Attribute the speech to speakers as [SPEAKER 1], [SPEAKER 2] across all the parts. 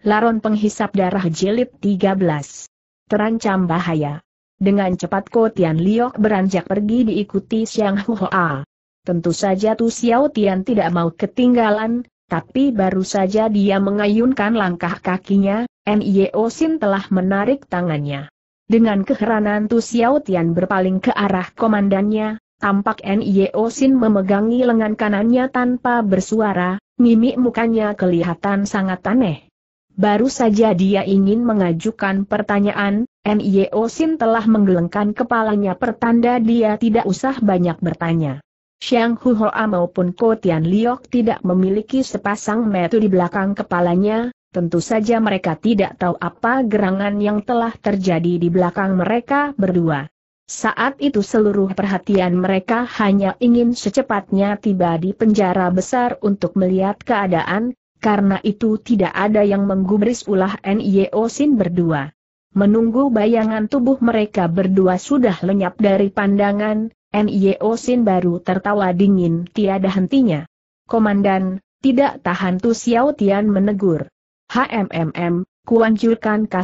[SPEAKER 1] Laron penghisap darah jilid 13. Terancam bahaya. Dengan cepat Ko Tian Liok beranjak pergi diikuti Siang Hua. Tentu saja Tu Xiao Tian tidak mau ketinggalan, tapi baru saja dia mengayunkan langkah kakinya, Nio Sin telah menarik tangannya. Dengan keheranan Tu Xiao Tian berpaling ke arah komandannya, tampak Nio Sin memegangi lengan kanannya tanpa bersuara, mimik mukanya kelihatan sangat aneh. Baru saja dia ingin mengajukan pertanyaan, Nio Sin telah menggelengkan kepalanya pertanda dia tidak usah banyak bertanya. Xiang Huhoa maupun Ko Tian Liok tidak memiliki sepasang metu di belakang kepalanya, tentu saja mereka tidak tahu apa gerangan yang telah terjadi di belakang mereka berdua. Saat itu seluruh perhatian mereka hanya ingin secepatnya tiba di penjara besar untuk melihat keadaan, karena itu tidak ada yang menggubris ulah Nio Sin berdua. Menunggu bayangan tubuh mereka berdua sudah lenyap dari pandangan, Nio Sin baru tertawa dingin tiada hentinya. Komandan, tidak tahan Tu Xiao Tian menegur. HMMM, Kuan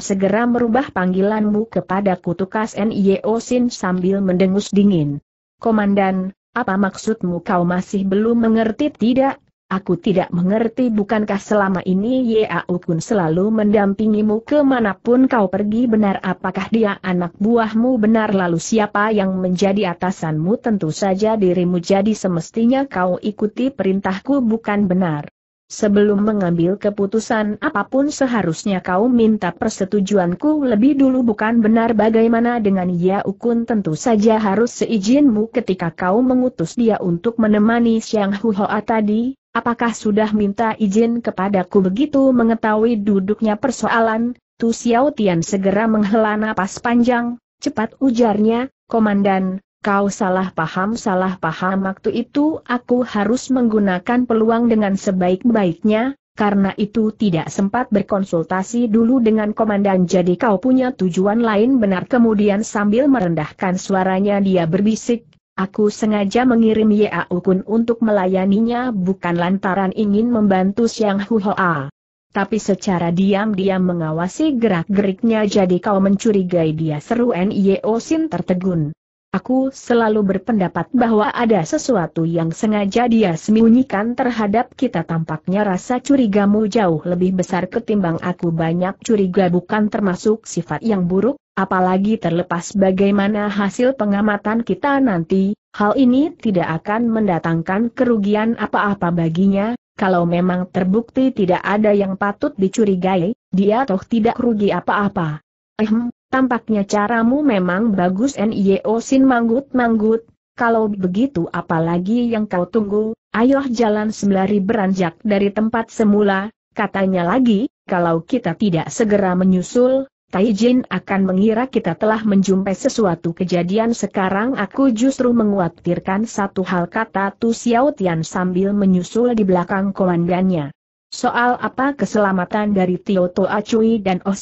[SPEAKER 1] segera merubah panggilanmu kepada kutukas Nio Sin sambil mendengus dingin. Komandan, apa maksudmu kau masih belum mengerti tidak? Aku tidak mengerti bukankah selama ini Yeau Kun selalu mendampingimu kemanapun kau pergi benar apakah dia anak buahmu benar lalu siapa yang menjadi atasanmu tentu saja dirimu jadi semestinya kau ikuti perintahku bukan benar. Sebelum mengambil keputusan apapun seharusnya kau minta persetujuanku lebih dulu bukan benar bagaimana dengan Ya Ukun tentu saja harus seizinmu ketika kau mengutus dia untuk menemani Siang Huhoa tadi, apakah sudah minta izin kepadaku begitu mengetahui duduknya persoalan, Tu Xiao Tian segera menghela napas panjang, cepat ujarnya, Komandan, Kau salah paham salah paham waktu itu aku harus menggunakan peluang dengan sebaik-baiknya, karena itu tidak sempat berkonsultasi dulu dengan komandan jadi kau punya tujuan lain benar kemudian sambil merendahkan suaranya dia berbisik, Aku sengaja mengirim Yau Kun untuk melayaninya bukan lantaran ingin membantu Siang Huhoa. Tapi secara diam-diam mengawasi gerak-geriknya jadi kau mencurigai dia seru Nio Sin tertegun. Aku selalu berpendapat bahwa ada sesuatu yang sengaja dia sembunyikan terhadap kita tampaknya rasa curigamu jauh lebih besar ketimbang aku banyak curiga bukan termasuk sifat yang buruk, apalagi terlepas bagaimana hasil pengamatan kita nanti, hal ini tidak akan mendatangkan kerugian apa-apa baginya, kalau memang terbukti tidak ada yang patut dicurigai, dia toh tidak rugi apa-apa. Ehm, Tampaknya caramu memang bagus Nio Sin manggut-manggut, kalau begitu apalagi yang kau tunggu, ayo jalan sembari beranjak dari tempat semula, katanya lagi, kalau kita tidak segera menyusul, Taijin akan mengira kita telah menjumpai sesuatu kejadian sekarang aku justru menguatirkan satu hal kata Tu Xiao sambil menyusul di belakang komandannya. Soal apa keselamatan dari Tio Toa Cui dan Oh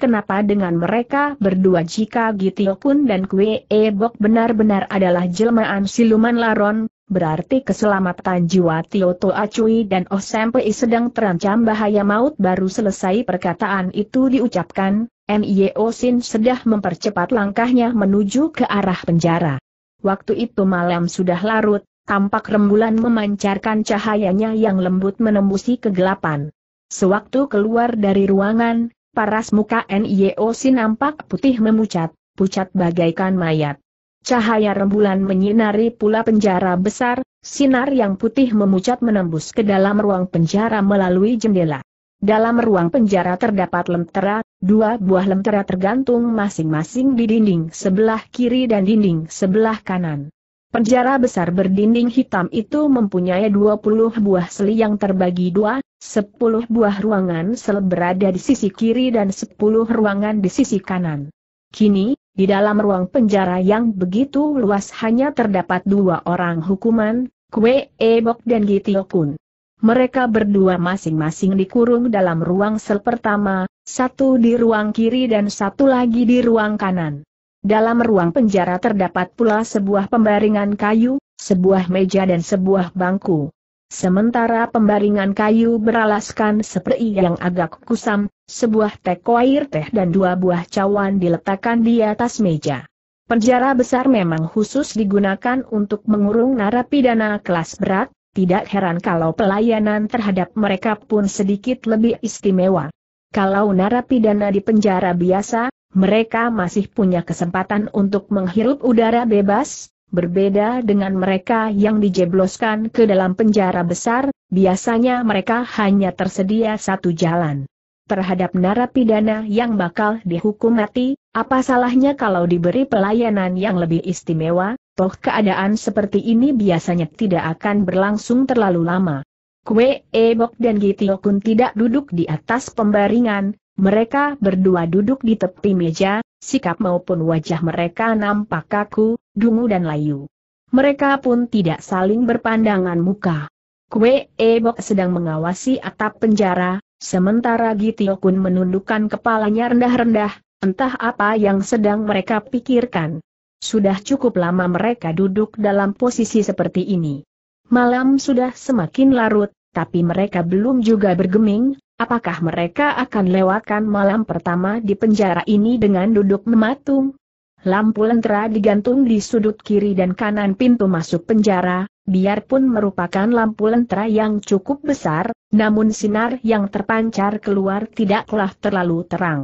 [SPEAKER 1] kenapa dengan mereka berdua jika Gitio Kun dan Kue E Bok benar-benar adalah jelmaan siluman laron, berarti keselamatan jiwa Tio Toa Cui dan Oh sedang terancam bahaya maut baru selesai perkataan itu diucapkan, Mio Sin sedah mempercepat langkahnya menuju ke arah penjara. Waktu itu malam sudah larut, tampak rembulan memancarkan cahayanya yang lembut menembusi kegelapan. Sewaktu keluar dari ruangan, paras muka si nampak putih memucat, pucat bagaikan mayat. Cahaya rembulan menyinari pula penjara besar, sinar yang putih memucat menembus ke dalam ruang penjara melalui jendela. Dalam ruang penjara terdapat lentera, dua buah lentera tergantung masing-masing di dinding sebelah kiri dan dinding sebelah kanan. Penjara besar berdinding hitam itu mempunyai 20 buah seli yang terbagi dua, 10 buah ruangan sel berada di sisi kiri dan 10 ruangan di sisi kanan. Kini, di dalam ruang penjara yang begitu luas hanya terdapat dua orang hukuman, Kwe Ebok dan Gitiokun. Mereka berdua masing-masing dikurung dalam ruang sel pertama, satu di ruang kiri dan satu lagi di ruang kanan. Dalam ruang penjara terdapat pula sebuah pembaringan kayu, sebuah meja dan sebuah bangku. Sementara pembaringan kayu beralaskan seperti yang agak kusam, sebuah teko air teh dan dua buah cawan diletakkan di atas meja. Penjara besar memang khusus digunakan untuk mengurung narapidana kelas berat, tidak heran kalau pelayanan terhadap mereka pun sedikit lebih istimewa. Kalau narapidana di penjara biasa, mereka masih punya kesempatan untuk menghirup udara bebas, berbeda dengan mereka yang dijebloskan ke dalam penjara besar, biasanya mereka hanya tersedia satu jalan. Terhadap narapidana yang bakal dihukum mati, apa salahnya kalau diberi pelayanan yang lebih istimewa, toh keadaan seperti ini biasanya tidak akan berlangsung terlalu lama. Kue Ebok dan Gitiokun tidak duduk di atas pembaringan, mereka berdua duduk di tepi meja, sikap maupun wajah mereka nampak kaku, dungu dan layu. Mereka pun tidak saling berpandangan muka. Kue Ebok sedang mengawasi atap penjara, sementara Gitio Kun menundukkan kepalanya rendah-rendah, entah apa yang sedang mereka pikirkan. Sudah cukup lama mereka duduk dalam posisi seperti ini. Malam sudah semakin larut, tapi mereka belum juga bergeming, Apakah mereka akan lewatkan malam pertama di penjara ini dengan duduk mematung? Lampu lentera digantung di sudut kiri dan kanan pintu masuk penjara, biarpun merupakan lampu lentera yang cukup besar, namun sinar yang terpancar keluar tidaklah terlalu terang.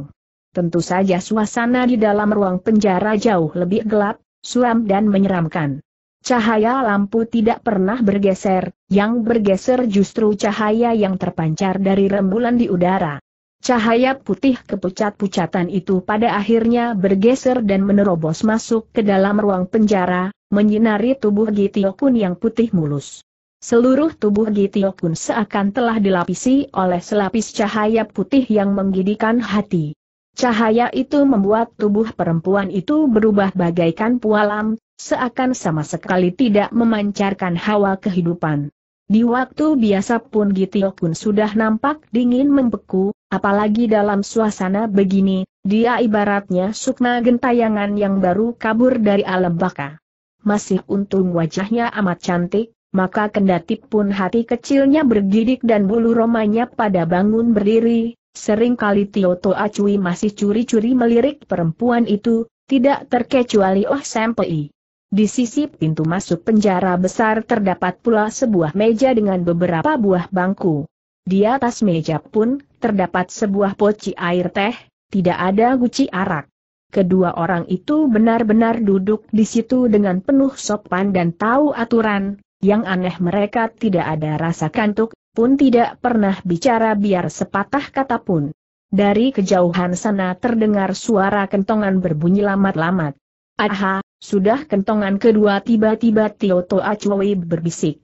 [SPEAKER 1] Tentu saja suasana di dalam ruang penjara jauh lebih gelap, suram dan menyeramkan. Cahaya lampu tidak pernah bergeser, yang bergeser justru cahaya yang terpancar dari rembulan di udara. Cahaya putih kepucat-pucatan itu pada akhirnya bergeser dan menerobos masuk ke dalam ruang penjara, menyinari tubuh Gitiokun yang putih mulus. Seluruh tubuh Gitiokun seakan telah dilapisi oleh selapis cahaya putih yang menggidikan hati. Cahaya itu membuat tubuh perempuan itu berubah bagaikan pualam, seakan sama sekali tidak memancarkan hawa kehidupan. Di waktu biasa pun Gitiok pun sudah nampak dingin membeku, apalagi dalam suasana begini, dia ibaratnya sukma gentayangan yang baru kabur dari alam baka. Masih untung wajahnya amat cantik, maka kendati pun hati kecilnya bergidik dan bulu romanya pada bangun berdiri, Sering Seringkali Tioto Acui masih curi-curi melirik perempuan itu, tidak terkecuali Oh Sempei. Di sisi pintu masuk penjara besar terdapat pula sebuah meja dengan beberapa buah bangku. Di atas meja pun, terdapat sebuah poci air teh, tidak ada guci arak. Kedua orang itu benar-benar duduk di situ dengan penuh sopan dan tahu aturan, yang aneh mereka tidak ada rasa kantuk, pun tidak pernah bicara biar sepatah kata pun. Dari kejauhan sana terdengar suara kentongan berbunyi lamat-lamat. Aha, sudah kentongan kedua tiba-tiba Tio Toa Chui berbisik.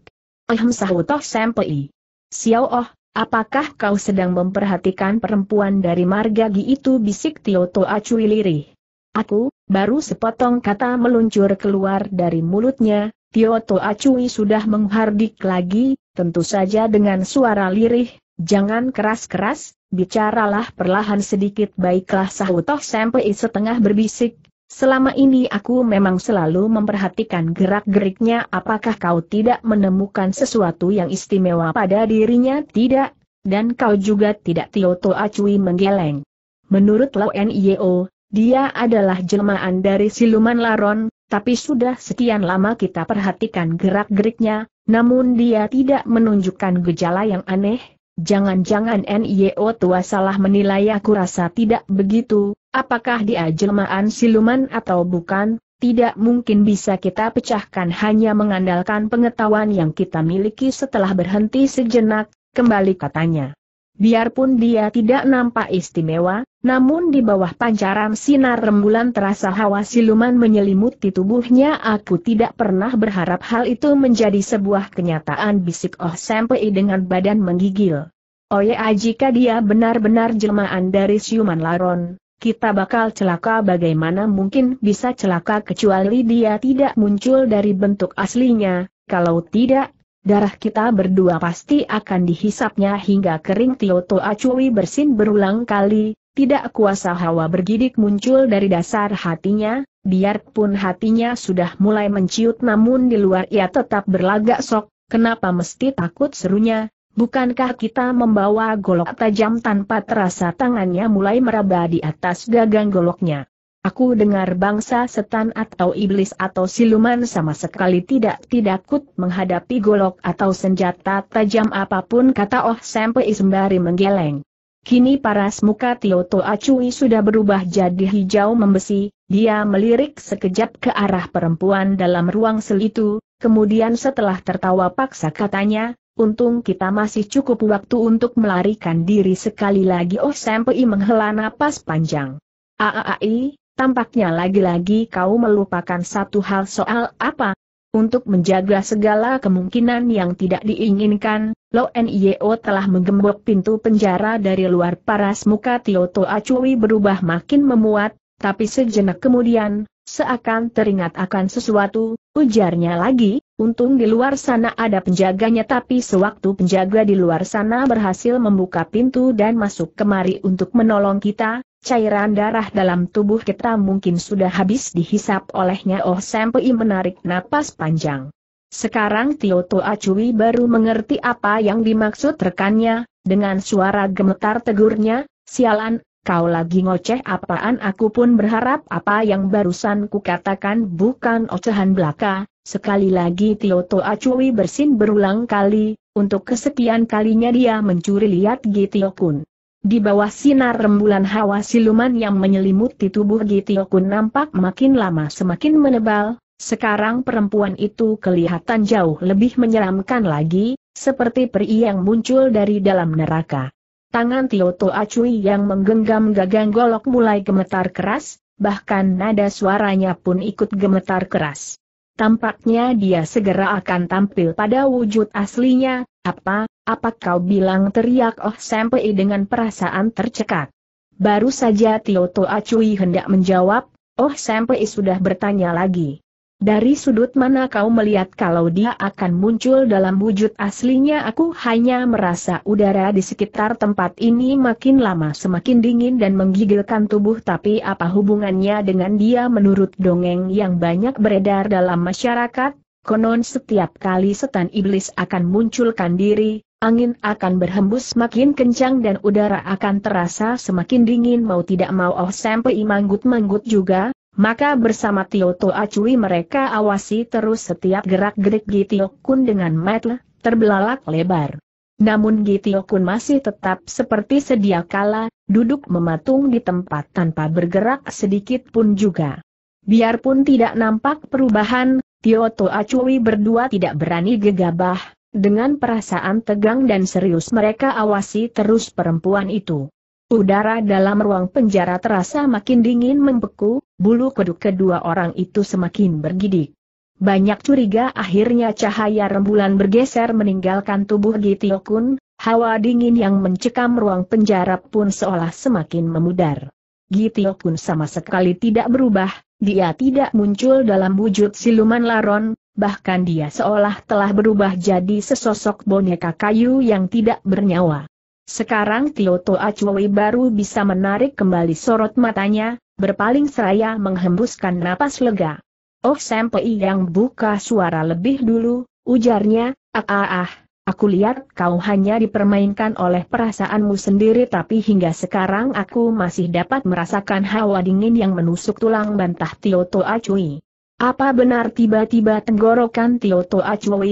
[SPEAKER 1] Ahem sahutoh sempei. Xiao Oh, apakah kau sedang memperhatikan perempuan dari margagi itu bisik Tio Toa Chui lirih. Aku, baru sepotong kata meluncur keluar dari mulutnya, Tio Toa Chui sudah menghardik lagi, tentu saja dengan suara lirih, jangan keras-keras, bicaralah perlahan sedikit baiklah sahutoh sempei setengah berbisik, Selama ini aku memang selalu memperhatikan gerak-geriknya apakah kau tidak menemukan sesuatu yang istimewa pada dirinya tidak, dan kau juga tidak Tio Toa Cui menggeleng. Menurut Lo Nio, dia adalah jelmaan dari siluman laron, tapi sudah sekian lama kita perhatikan gerak-geriknya, namun dia tidak menunjukkan gejala yang aneh, Jangan-jangan NIO tua salah menilai aku rasa tidak begitu, apakah dia jelmaan siluman atau bukan, tidak mungkin bisa kita pecahkan hanya mengandalkan pengetahuan yang kita miliki setelah berhenti sejenak, kembali katanya. Biarpun dia tidak nampak istimewa, namun di bawah pancaran sinar rembulan terasa hawa siluman menyelimuti tubuhnya aku tidak pernah berharap hal itu menjadi sebuah kenyataan bisik Oh Sempei dengan badan menggigil. Oh ya jika dia benar-benar jelmaan dari siuman laron, kita bakal celaka bagaimana mungkin bisa celaka kecuali dia tidak muncul dari bentuk aslinya, kalau tidak Darah kita berdua pasti akan dihisapnya hingga kering Tioto Acui bersin berulang kali, tidak kuasa hawa bergidik muncul dari dasar hatinya, biarpun hatinya sudah mulai menciut namun di luar ia tetap berlagak sok, kenapa mesti takut serunya, bukankah kita membawa golok tajam tanpa terasa tangannya mulai meraba di atas gagang goloknya. Aku dengar bangsa setan atau iblis atau siluman sama sekali tidak tidakut menghadapi golok atau senjata tajam apapun kata Oh Sempei sembari menggeleng. Kini paras muka Tioto Acui sudah berubah jadi hijau membesi, dia melirik sekejap ke arah perempuan dalam ruang sel itu, kemudian setelah tertawa paksa katanya, untung kita masih cukup waktu untuk melarikan diri sekali lagi Oh Sempei menghela napas panjang. Aai, Tampaknya lagi-lagi kau melupakan satu hal soal apa? Untuk menjaga segala kemungkinan yang tidak diinginkan, Lo Nio telah menggembok pintu penjara dari luar paras muka Tio Toa berubah makin memuat, tapi sejenak kemudian, seakan teringat akan sesuatu, ujarnya lagi, untung di luar sana ada penjaganya tapi sewaktu penjaga di luar sana berhasil membuka pintu dan masuk kemari untuk menolong kita, Cairan darah dalam tubuh kita mungkin sudah habis dihisap olehnya Oh Sempei menarik napas panjang. Sekarang Tio Toa Cui baru mengerti apa yang dimaksud rekannya, dengan suara gemetar tegurnya, sialan, kau lagi ngoceh apaan aku pun berharap apa yang barusan kukatakan bukan ocehan belaka, sekali lagi Tio Toa Cui bersin berulang kali, untuk kesekian kalinya dia mencuri lihat Gitio Kun. Di bawah sinar rembulan hawa siluman yang menyelimuti tubuh Gitiokun nampak makin lama semakin menebal, sekarang perempuan itu kelihatan jauh lebih menyeramkan lagi, seperti peri yang muncul dari dalam neraka. Tangan Tioto Acui yang menggenggam gagang golok mulai gemetar keras, bahkan nada suaranya pun ikut gemetar keras. Tampaknya dia segera akan tampil pada wujud aslinya, apa, apa kau bilang teriak Oh Sempei dengan perasaan tercekat? Baru saja Tio Toa Cui hendak menjawab, Oh Sempei sudah bertanya lagi. Dari sudut mana kau melihat kalau dia akan muncul dalam wujud aslinya aku hanya merasa udara di sekitar tempat ini makin lama semakin dingin dan menggigilkan tubuh tapi apa hubungannya dengan dia menurut dongeng yang banyak beredar dalam masyarakat, konon setiap kali setan iblis akan munculkan diri, angin akan berhembus makin kencang dan udara akan terasa semakin dingin mau tidak mau Oh Sempei manggut-manggut juga, maka bersama Tio To Acui mereka awasi terus setiap gerak-gerik Gitio Kun dengan metle, terbelalak lebar. Namun Gitio Kun masih tetap seperti sedia kala, duduk mematung di tempat tanpa bergerak sedikit pun juga. Biarpun tidak nampak perubahan, Tio To Acui berdua tidak berani gegabah, dengan perasaan tegang dan serius mereka awasi terus perempuan itu. Udara dalam ruang penjara terasa makin dingin membeku, bulu kuduk kedua orang itu semakin bergidik. Banyak curiga akhirnya cahaya rembulan bergeser meninggalkan tubuh Gitiokun, hawa dingin yang mencekam ruang penjara pun seolah semakin memudar. Gitiokun sama sekali tidak berubah, dia tidak muncul dalam wujud siluman laron, bahkan dia seolah telah berubah jadi sesosok boneka kayu yang tidak bernyawa. Sekarang To Achuwi baru bisa menarik kembali sorot matanya, berpaling seraya menghembuskan napas lega. Oh sampai yang buka suara lebih dulu, ujarnya, ah ah ah, aku lihat kau hanya dipermainkan oleh perasaanmu sendiri tapi hingga sekarang aku masih dapat merasakan hawa dingin yang menusuk tulang bantah To Acui. Apa benar tiba-tiba tenggorokan Tio To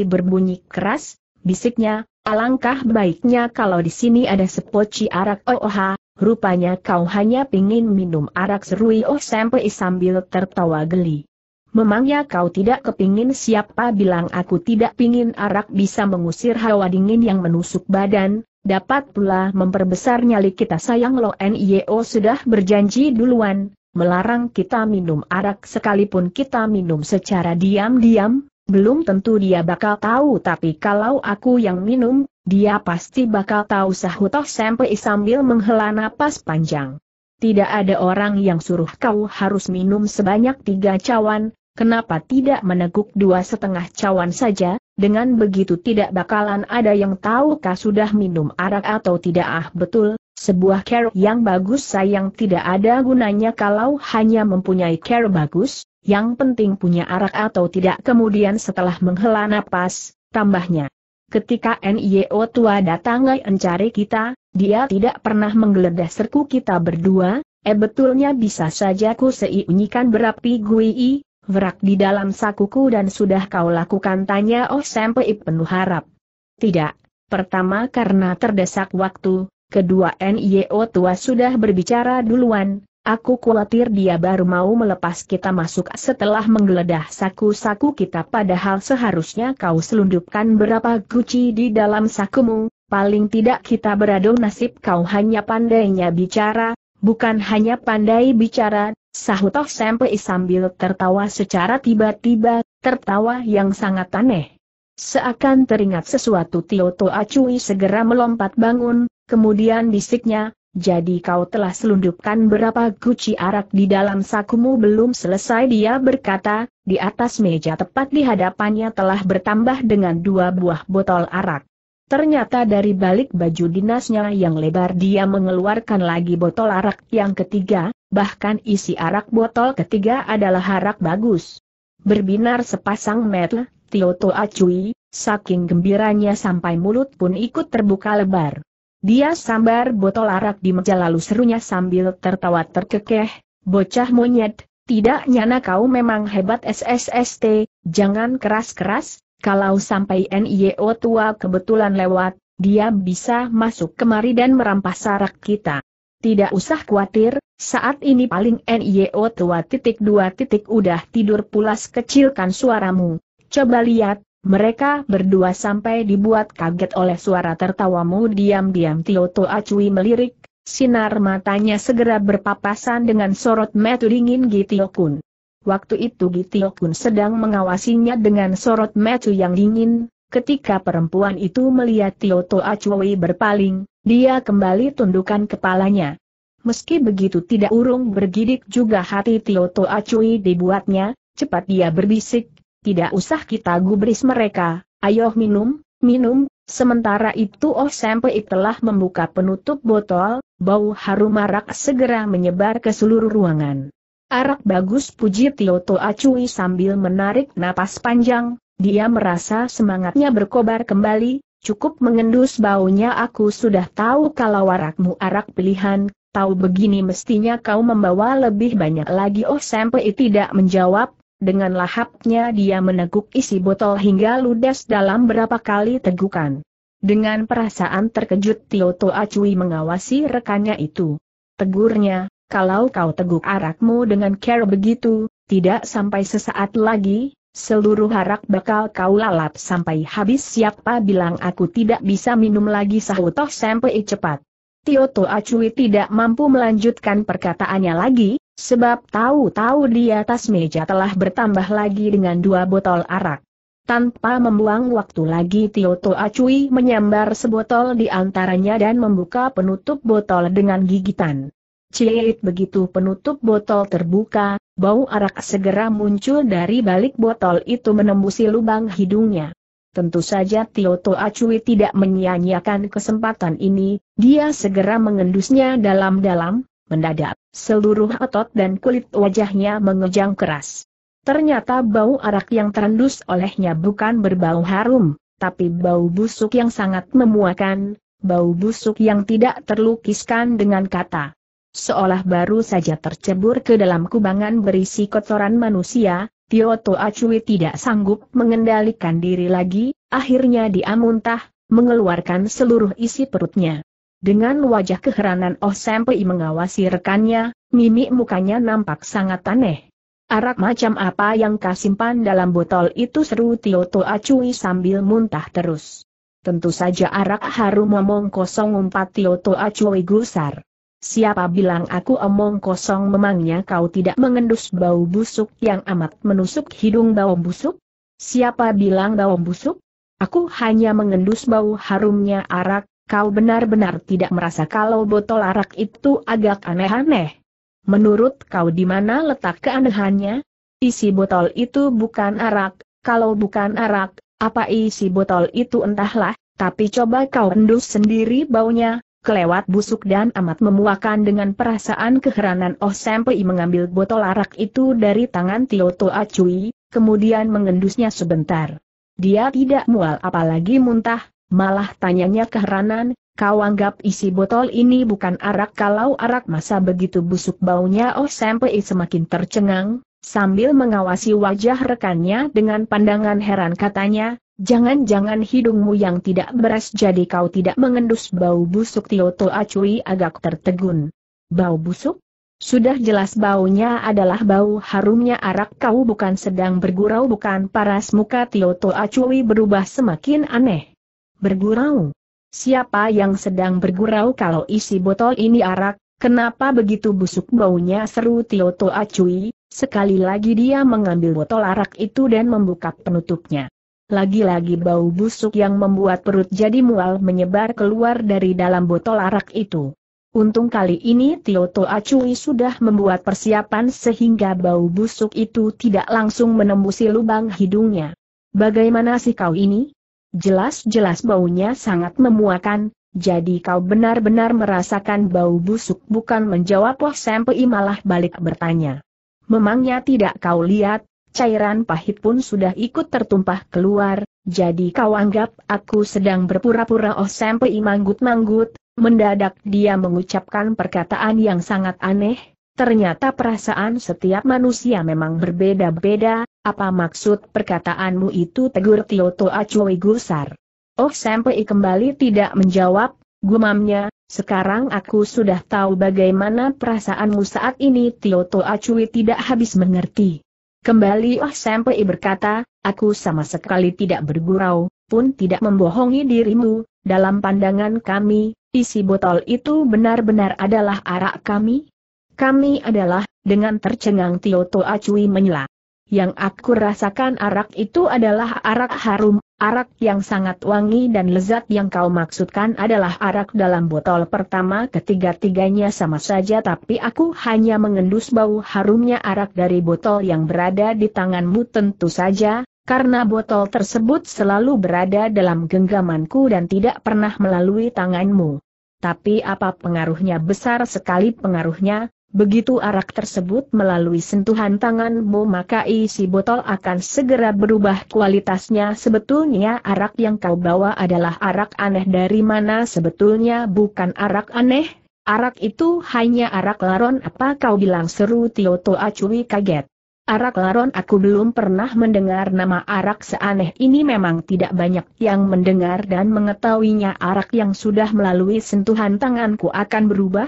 [SPEAKER 1] berbunyi keras? Bisiknya, alangkah baiknya kalau di sini ada sepoci arak OOH, rupanya kau hanya pingin minum arak serui Oh sampai sambil tertawa geli. Memangnya kau tidak kepingin siapa bilang aku tidak pingin arak bisa mengusir hawa dingin yang menusuk badan, dapat pula memperbesar nyali kita sayang Lo Nio sudah berjanji duluan, melarang kita minum arak sekalipun kita minum secara diam-diam, belum tentu dia bakal tahu tapi kalau aku yang minum, dia pasti bakal tahu sahutoh sampai isambil sambil menghela napas panjang. Tidak ada orang yang suruh kau harus minum sebanyak tiga cawan, kenapa tidak meneguk dua setengah cawan saja, dengan begitu tidak bakalan ada yang tahu kau sudah minum arak atau tidak ah betul, sebuah care yang bagus sayang tidak ada gunanya kalau hanya mempunyai care bagus, yang penting punya arak atau tidak kemudian setelah menghela nafas, tambahnya. Ketika NIO tua datang encari kita, dia tidak pernah menggeledah serku kita berdua, eh betulnya bisa saja ku seiunyikan berapi gui, verak di dalam sakuku dan sudah kau lakukan tanya oh sampai penuh harap. Tidak, pertama karena terdesak waktu, Kedua NIO tua sudah berbicara duluan, aku khawatir dia baru mau melepas kita masuk setelah menggeledah saku-saku kita padahal seharusnya kau selundupkan berapa guci di dalam sakumu, paling tidak kita beradu nasib kau hanya pandainya bicara, bukan hanya pandai bicara, sahut sampai Sempei sambil tertawa secara tiba-tiba, tertawa yang sangat aneh. Seakan teringat sesuatu Tio Toa Cui segera melompat bangun, Kemudian bisiknya, jadi kau telah selundupkan berapa guci arak di dalam sakumu belum selesai dia berkata, di atas meja tepat di hadapannya telah bertambah dengan dua buah botol arak. Ternyata dari balik baju dinasnya yang lebar dia mengeluarkan lagi botol arak yang ketiga, bahkan isi arak botol ketiga adalah arak bagus. Berbinar sepasang mata, Tioto Acui, saking gembiranya sampai mulut pun ikut terbuka lebar. Dia sambar botol arak di meja lalu serunya sambil tertawa terkekeh, bocah monyet, tidak nyana kau memang hebat SSST, jangan keras-keras, kalau sampai NIO tua kebetulan lewat, dia bisa masuk kemari dan merampas arak kita. Tidak usah khawatir, saat ini paling NIO tua titik dua titik udah tidur pulas kecilkan suaramu. Coba lihat, mereka berdua sampai dibuat kaget oleh suara tertawamu diam-diam Tio To Acui melirik, sinar matanya segera berpapasan dengan sorot metu dingin Gitio Kun. Waktu itu Gitio Kun sedang mengawasinya dengan sorot metu yang dingin, ketika perempuan itu melihat Tio To Acui berpaling, dia kembali tundukkan kepalanya. Meski begitu tidak urung bergidik juga hati Tio To Acui dibuatnya, cepat dia berbisik, tidak usah kita gubris mereka, ayo minum, minum, sementara itu Oh Sempeit telah membuka penutup botol, bau harum arak segera menyebar ke seluruh ruangan. Arak bagus puji Tioto Acui sambil menarik napas panjang, dia merasa semangatnya berkobar kembali, cukup mengendus baunya aku sudah tahu kalau warakmu arak pilihan, tahu begini mestinya kau membawa lebih banyak lagi Oh Sempeit tidak menjawab, dengan lahapnya dia meneguk isi botol hingga ludes dalam berapa kali tegukan. Dengan perasaan terkejut Tio Acui mengawasi rekannya itu. Tegurnya, kalau kau teguk arakmu dengan care begitu, tidak sampai sesaat lagi, seluruh arak bakal kau lalap sampai habis siapa bilang aku tidak bisa minum lagi sahutoh sampai cepat. Tio Acui tidak mampu melanjutkan perkataannya lagi, Sebab tahu-tahu di atas meja telah bertambah lagi dengan dua botol arak. Tanpa membuang waktu lagi Tio Toa Cui menyambar sebotol di antaranya dan membuka penutup botol dengan gigitan. Cieit begitu penutup botol terbuka, bau arak segera muncul dari balik botol itu menembusi lubang hidungnya. Tentu saja Tio Toa Cui tidak menyia-nyiakan kesempatan ini, dia segera mengendusnya dalam-dalam, Mendadak, seluruh otot dan kulit wajahnya mengejang keras. Ternyata bau arak yang terendus olehnya bukan berbau harum, tapi bau busuk yang sangat memuakan, bau busuk yang tidak terlukiskan dengan kata. Seolah baru saja tercebur ke dalam kubangan berisi kotoran manusia, Tioto Acui tidak sanggup mengendalikan diri lagi, akhirnya dia muntah, mengeluarkan seluruh isi perutnya. Dengan wajah keheranan Oh Sempei mengawasi rekannya, mimik mukanya nampak sangat aneh. Arak macam apa yang simpan dalam botol itu seru Tio To Acui sambil muntah terus. Tentu saja arak harum omong kosong umpat Tio To Acui gusar. Siapa bilang aku omong kosong memangnya kau tidak mengendus bau busuk yang amat menusuk hidung bau busuk? Siapa bilang bau busuk? Aku hanya mengendus bau harumnya arak, kau benar-benar tidak merasa kalau botol arak itu agak aneh-aneh. Menurut kau di mana letak keanehannya? Isi botol itu bukan arak, kalau bukan arak, apa isi botol itu entahlah, tapi coba kau endus sendiri baunya, kelewat busuk dan amat memuakan dengan perasaan keheranan Oh Sempei mengambil botol arak itu dari tangan Tio Toa Cui, kemudian mengendusnya sebentar. Dia tidak mual apalagi muntah, Malah tanyanya keheranan, kau anggap isi botol ini bukan arak kalau arak masa begitu busuk baunya Oh Sempei semakin tercengang, sambil mengawasi wajah rekannya dengan pandangan heran katanya, jangan-jangan hidungmu yang tidak beres jadi kau tidak mengendus bau busuk Tioto Acui agak tertegun. Bau busuk? Sudah jelas baunya adalah bau harumnya arak kau bukan sedang bergurau bukan paras muka Tioto Acui berubah semakin aneh bergurau. Siapa yang sedang bergurau kalau isi botol ini arak, kenapa begitu busuk baunya seru Tio To Acui. sekali lagi dia mengambil botol arak itu dan membuka penutupnya. Lagi-lagi bau busuk yang membuat perut jadi mual menyebar keluar dari dalam botol arak itu. Untung kali ini Tio To Acui sudah membuat persiapan sehingga bau busuk itu tidak langsung menembusi lubang hidungnya. Bagaimana sih kau ini? Jelas-jelas baunya sangat memuakan, jadi kau benar-benar merasakan bau busuk bukan menjawab Wah Sempei malah balik bertanya. Memangnya tidak kau lihat, cairan pahit pun sudah ikut tertumpah keluar, jadi kau anggap aku sedang berpura-pura Oh Sempei manggut-manggut, mendadak dia mengucapkan perkataan yang sangat aneh, Ternyata perasaan setiap manusia memang berbeda-beda, apa maksud perkataanmu itu tegur Tio Toa Cui Gusar? Oh Sampai kembali tidak menjawab, gumamnya, sekarang aku sudah tahu bagaimana perasaanmu saat ini Tio Toa Cui tidak habis mengerti. Kembali Oh Sampai berkata, aku sama sekali tidak bergurau, pun tidak membohongi dirimu, dalam pandangan kami, isi botol itu benar-benar adalah arak kami, kami adalah, dengan tercengang Tio Toa Cui menyela. Yang aku rasakan arak itu adalah arak harum, arak yang sangat wangi dan lezat yang kau maksudkan adalah arak dalam botol pertama ketiga-tiganya sama saja tapi aku hanya mengendus bau harumnya arak dari botol yang berada di tanganmu tentu saja, karena botol tersebut selalu berada dalam genggamanku dan tidak pernah melalui tanganmu. Tapi apa pengaruhnya besar sekali pengaruhnya, Begitu arak tersebut melalui sentuhan tanganmu maka isi botol akan segera berubah kualitasnya sebetulnya arak yang kau bawa adalah arak aneh dari mana sebetulnya bukan arak aneh, arak itu hanya arak laron apa kau bilang seru Tio Toa Cui kaget. Arak laron aku belum pernah mendengar nama arak seaneh ini memang tidak banyak yang mendengar dan mengetahuinya arak yang sudah melalui sentuhan tanganku akan berubah,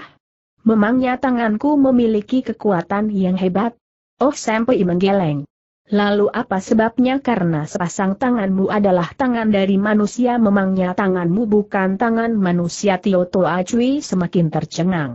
[SPEAKER 1] Memangnya tanganku memiliki kekuatan yang hebat? Oh sampai menggeleng. Lalu apa sebabnya karena sepasang tanganmu adalah tangan dari manusia memangnya tanganmu bukan tangan manusia Tio To Acui semakin tercengang.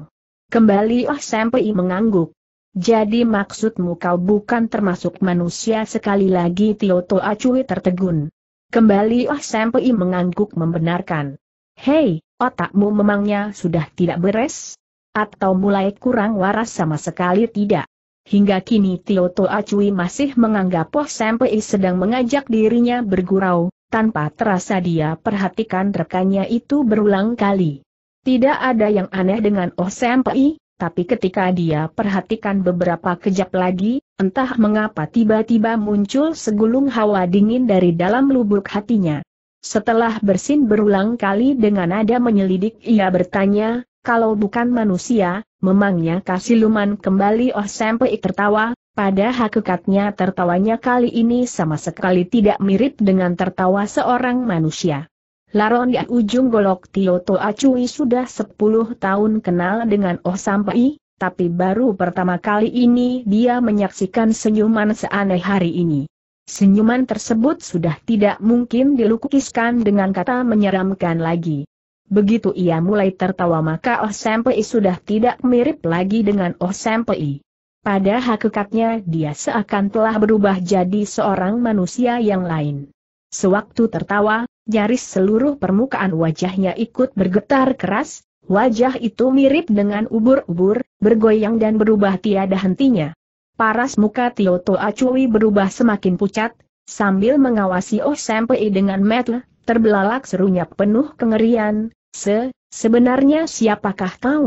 [SPEAKER 1] Kembali Oh Sampai mengangguk. Jadi maksudmu kau bukan termasuk manusia sekali lagi Tio To Acui tertegun. Kembali Oh Sampai mengangguk membenarkan. Hei, otakmu memangnya sudah tidak beres? Atau mulai kurang waras sama sekali tidak. Hingga kini Tio To Acui masih menganggap Poh Sempei sedang mengajak dirinya bergurau, tanpa terasa dia perhatikan rekannya itu berulang kali. Tidak ada yang aneh dengan Oh Sempei, tapi ketika dia perhatikan beberapa kejap lagi, entah mengapa tiba-tiba muncul segulung hawa dingin dari dalam lubuk hatinya. Setelah bersin berulang kali dengan nada menyelidik ia bertanya, kalau bukan manusia, memangnya kasiluman kembali Oh Sampai tertawa, pada hakikatnya tertawanya kali ini sama sekali tidak mirip dengan tertawa seorang manusia. Laron di ujung golok Tio Acui sudah 10 tahun kenal dengan Oh Sampai, tapi baru pertama kali ini dia menyaksikan senyuman seaneh hari ini. Senyuman tersebut sudah tidak mungkin dilukiskan dengan kata menyeramkan lagi. Begitu ia mulai tertawa maka Oh Sempei sudah tidak mirip lagi dengan Oh Sempei. Pada hakikatnya dia seakan telah berubah jadi seorang manusia yang lain. Sewaktu tertawa, nyaris seluruh permukaan wajahnya ikut bergetar keras, wajah itu mirip dengan ubur-ubur, bergoyang dan berubah tiada hentinya. Paras muka Tioto Acui berubah semakin pucat, sambil mengawasi Oh Sempei dengan metel Terbelalak serunya penuh kengerian, se, sebenarnya siapakah kau?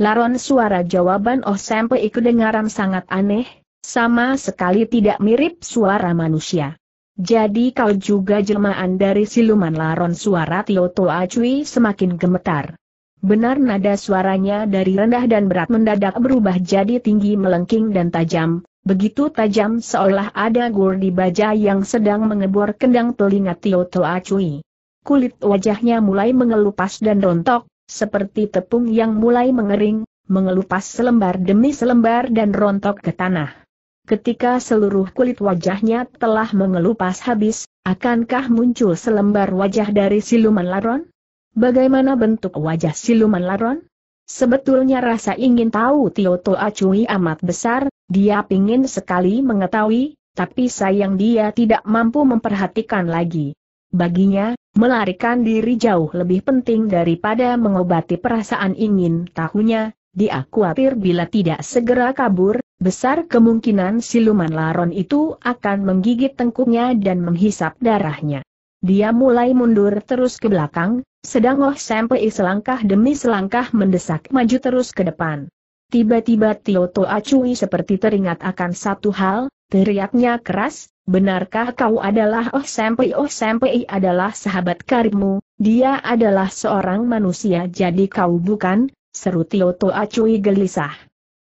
[SPEAKER 1] Laron suara jawaban Oh Sampai kedengaran sangat aneh, sama sekali tidak mirip suara manusia. Jadi kau juga jelmaan dari siluman Laron suara Tio To Acui semakin gemetar. Benar nada suaranya dari rendah dan berat mendadak berubah jadi tinggi melengking dan tajam, Begitu tajam seolah ada gur di baja yang sedang mengebor kendang telinga Tio Toa Cui. Kulit wajahnya mulai mengelupas dan rontok, seperti tepung yang mulai mengering, mengelupas selembar demi selembar dan rontok ke tanah. Ketika seluruh kulit wajahnya telah mengelupas habis, akankah muncul selembar wajah dari siluman laron? Bagaimana bentuk wajah siluman laron? Sebetulnya rasa ingin tahu Tio Toa Cui amat besar, dia pingin sekali mengetahui, tapi sayang dia tidak mampu memperhatikan lagi. Baginya, melarikan diri jauh lebih penting daripada mengobati perasaan ingin tahunya, dia khawatir bila tidak segera kabur, besar kemungkinan siluman laron itu akan menggigit tengkuknya dan menghisap darahnya. Dia mulai mundur terus ke belakang, sedang Oh Sempei selangkah demi selangkah mendesak maju terus ke depan. Tiba-tiba Tio To Acui seperti teringat akan satu hal, teriaknya keras, benarkah kau adalah Oh Sempei Oh Sempei adalah sahabat karibmu, dia adalah seorang manusia jadi kau bukan, seru Tio To Acui gelisah.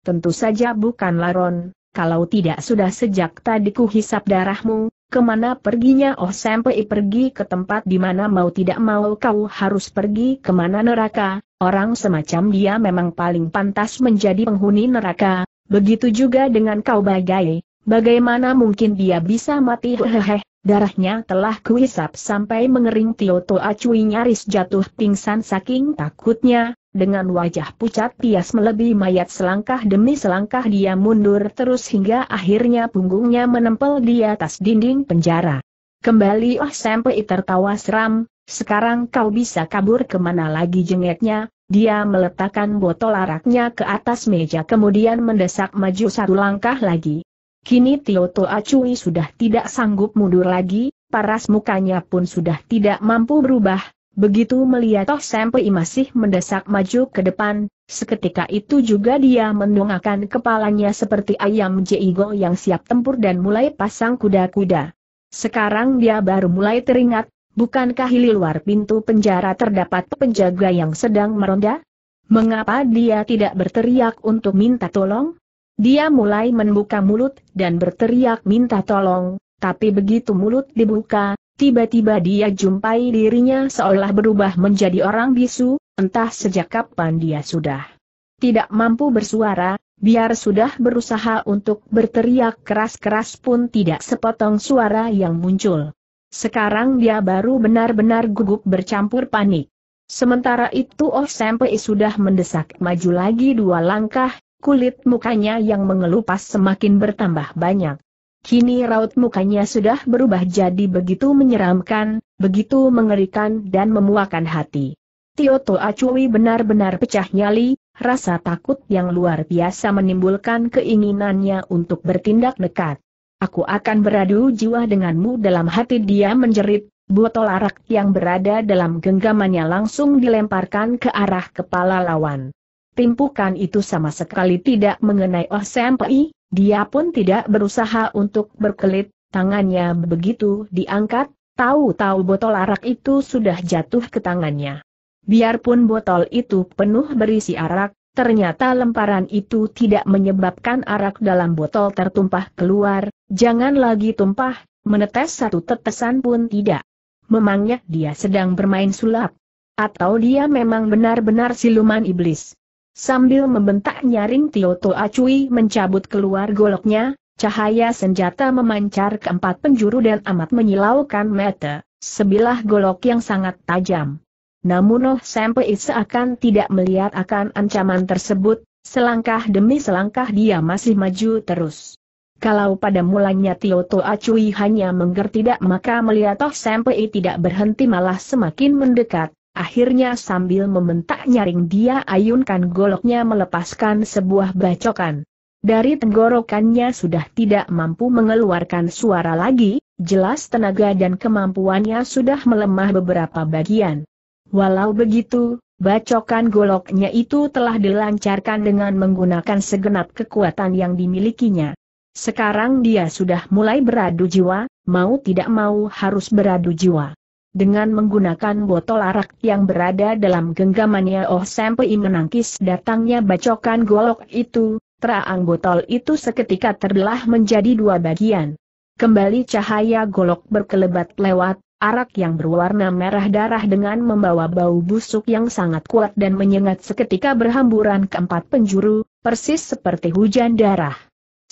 [SPEAKER 1] Tentu saja bukan Laron, kalau tidak sudah sejak tadi kuhisap darahmu, Kemana perginya Oh sampai pergi ke tempat di mana mau tidak mau kau harus pergi kemana neraka, orang semacam dia memang paling pantas menjadi penghuni neraka, begitu juga dengan kau bagai, Bagaimana mungkin dia bisa mati hehehe, darahnya telah kuhisap sampai mengering Tio Toa Cui nyaris jatuh pingsan saking takutnya, dengan wajah pucat pias melebihi mayat selangkah demi selangkah dia mundur terus hingga akhirnya punggungnya menempel di atas dinding penjara. Kembali Oh Sempei tertawa seram, sekarang kau bisa kabur kemana lagi jengeknya, dia meletakkan botol araknya ke atas meja kemudian mendesak maju satu langkah lagi. Kini Tio To Acui sudah tidak sanggup mundur lagi, paras mukanya pun sudah tidak mampu berubah, begitu melihat Toh Sempei masih mendesak maju ke depan, seketika itu juga dia mendongakkan kepalanya seperti ayam Jigo yang siap tempur dan mulai pasang kuda-kuda. Sekarang dia baru mulai teringat, bukankah di luar pintu penjara terdapat penjaga yang sedang meronda? Mengapa dia tidak berteriak untuk minta tolong? Dia mulai membuka mulut dan berteriak minta tolong, tapi begitu mulut dibuka, tiba-tiba dia jumpai dirinya seolah berubah menjadi orang bisu, entah sejak kapan dia sudah tidak mampu bersuara, biar sudah berusaha untuk berteriak keras-keras pun tidak sepotong suara yang muncul. Sekarang dia baru benar-benar gugup bercampur panik. Sementara itu Oh Sempei sudah mendesak maju lagi dua langkah, Kulit mukanya yang mengelupas semakin bertambah banyak. Kini raut mukanya sudah berubah jadi begitu menyeramkan, begitu mengerikan dan memuakan hati. Tioto Acui benar-benar pecah nyali, rasa takut yang luar biasa menimbulkan keinginannya untuk bertindak nekat. Aku akan beradu jiwa denganmu dalam hati dia menjerit, botol arak yang berada dalam genggamannya langsung dilemparkan ke arah kepala lawan. Timpukan itu sama sekali tidak mengenai Oh dia pun tidak berusaha untuk berkelit, tangannya begitu diangkat, tahu-tahu botol arak itu sudah jatuh ke tangannya. Biarpun botol itu penuh berisi arak, Ternyata lemparan itu tidak menyebabkan arak dalam botol tertumpah keluar, jangan lagi tumpah, menetes satu tetesan pun tidak. Memangnya dia sedang bermain sulap? Atau dia memang benar-benar siluman iblis? Sambil membentak nyaring Tioto Acui mencabut keluar goloknya, cahaya senjata memancar ke empat penjuru dan amat menyilaukan mata, sebilah golok yang sangat tajam. Namun Oh Sempei seakan tidak melihat akan ancaman tersebut, selangkah demi selangkah dia masih maju terus. Kalau pada mulanya Tioto Acui hanya menggertidak maka melihat Oh Sempei tidak berhenti malah semakin mendekat, Akhirnya sambil membentak nyaring dia ayunkan goloknya melepaskan sebuah bacokan. Dari tenggorokannya sudah tidak mampu mengeluarkan suara lagi, jelas tenaga dan kemampuannya sudah melemah beberapa bagian. Walau begitu, bacokan goloknya itu telah dilancarkan dengan menggunakan segenap kekuatan yang dimilikinya. Sekarang dia sudah mulai beradu jiwa, mau tidak mau harus beradu jiwa. Dengan menggunakan botol arak yang berada dalam genggamannya Oh Sempei menangkis datangnya bacokan golok itu, terang botol itu seketika terbelah menjadi dua bagian. Kembali cahaya golok berkelebat lewat, arak yang berwarna merah darah dengan membawa bau busuk yang sangat kuat dan menyengat seketika berhamburan ke empat penjuru, persis seperti hujan darah.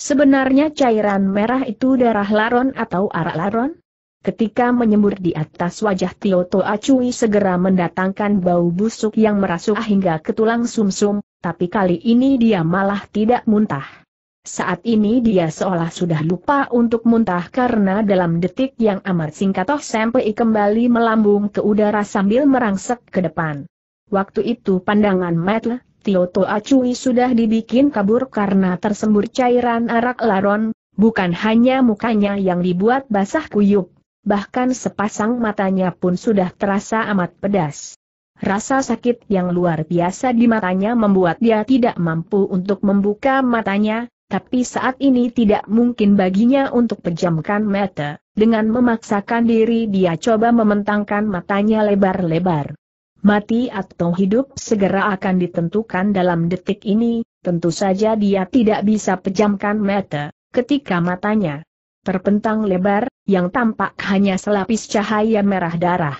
[SPEAKER 1] Sebenarnya cairan merah itu darah laron atau arak laron? Ketika menyembur di atas wajah Tio Toa Cui segera mendatangkan bau busuk yang merasuk hingga ke tulang sumsum, -sum, tapi kali ini dia malah tidak muntah. Saat ini dia seolah sudah lupa untuk muntah karena dalam detik yang amat singkat Toh Sempei kembali melambung ke udara sambil merangsek ke depan. Waktu itu pandangan Metle, Tio Toa Cui sudah dibikin kabur karena tersembur cairan arak laron, bukan hanya mukanya yang dibuat basah kuyup, bahkan sepasang matanya pun sudah terasa amat pedas. Rasa sakit yang luar biasa di matanya membuat dia tidak mampu untuk membuka matanya, tapi saat ini tidak mungkin baginya untuk pejamkan mata. Dengan memaksakan diri dia coba mementangkan matanya lebar-lebar. Mati atau hidup segera akan ditentukan dalam detik ini, tentu saja dia tidak bisa pejamkan mata, ketika matanya terpentang lebar, yang tampak hanya selapis cahaya merah darah.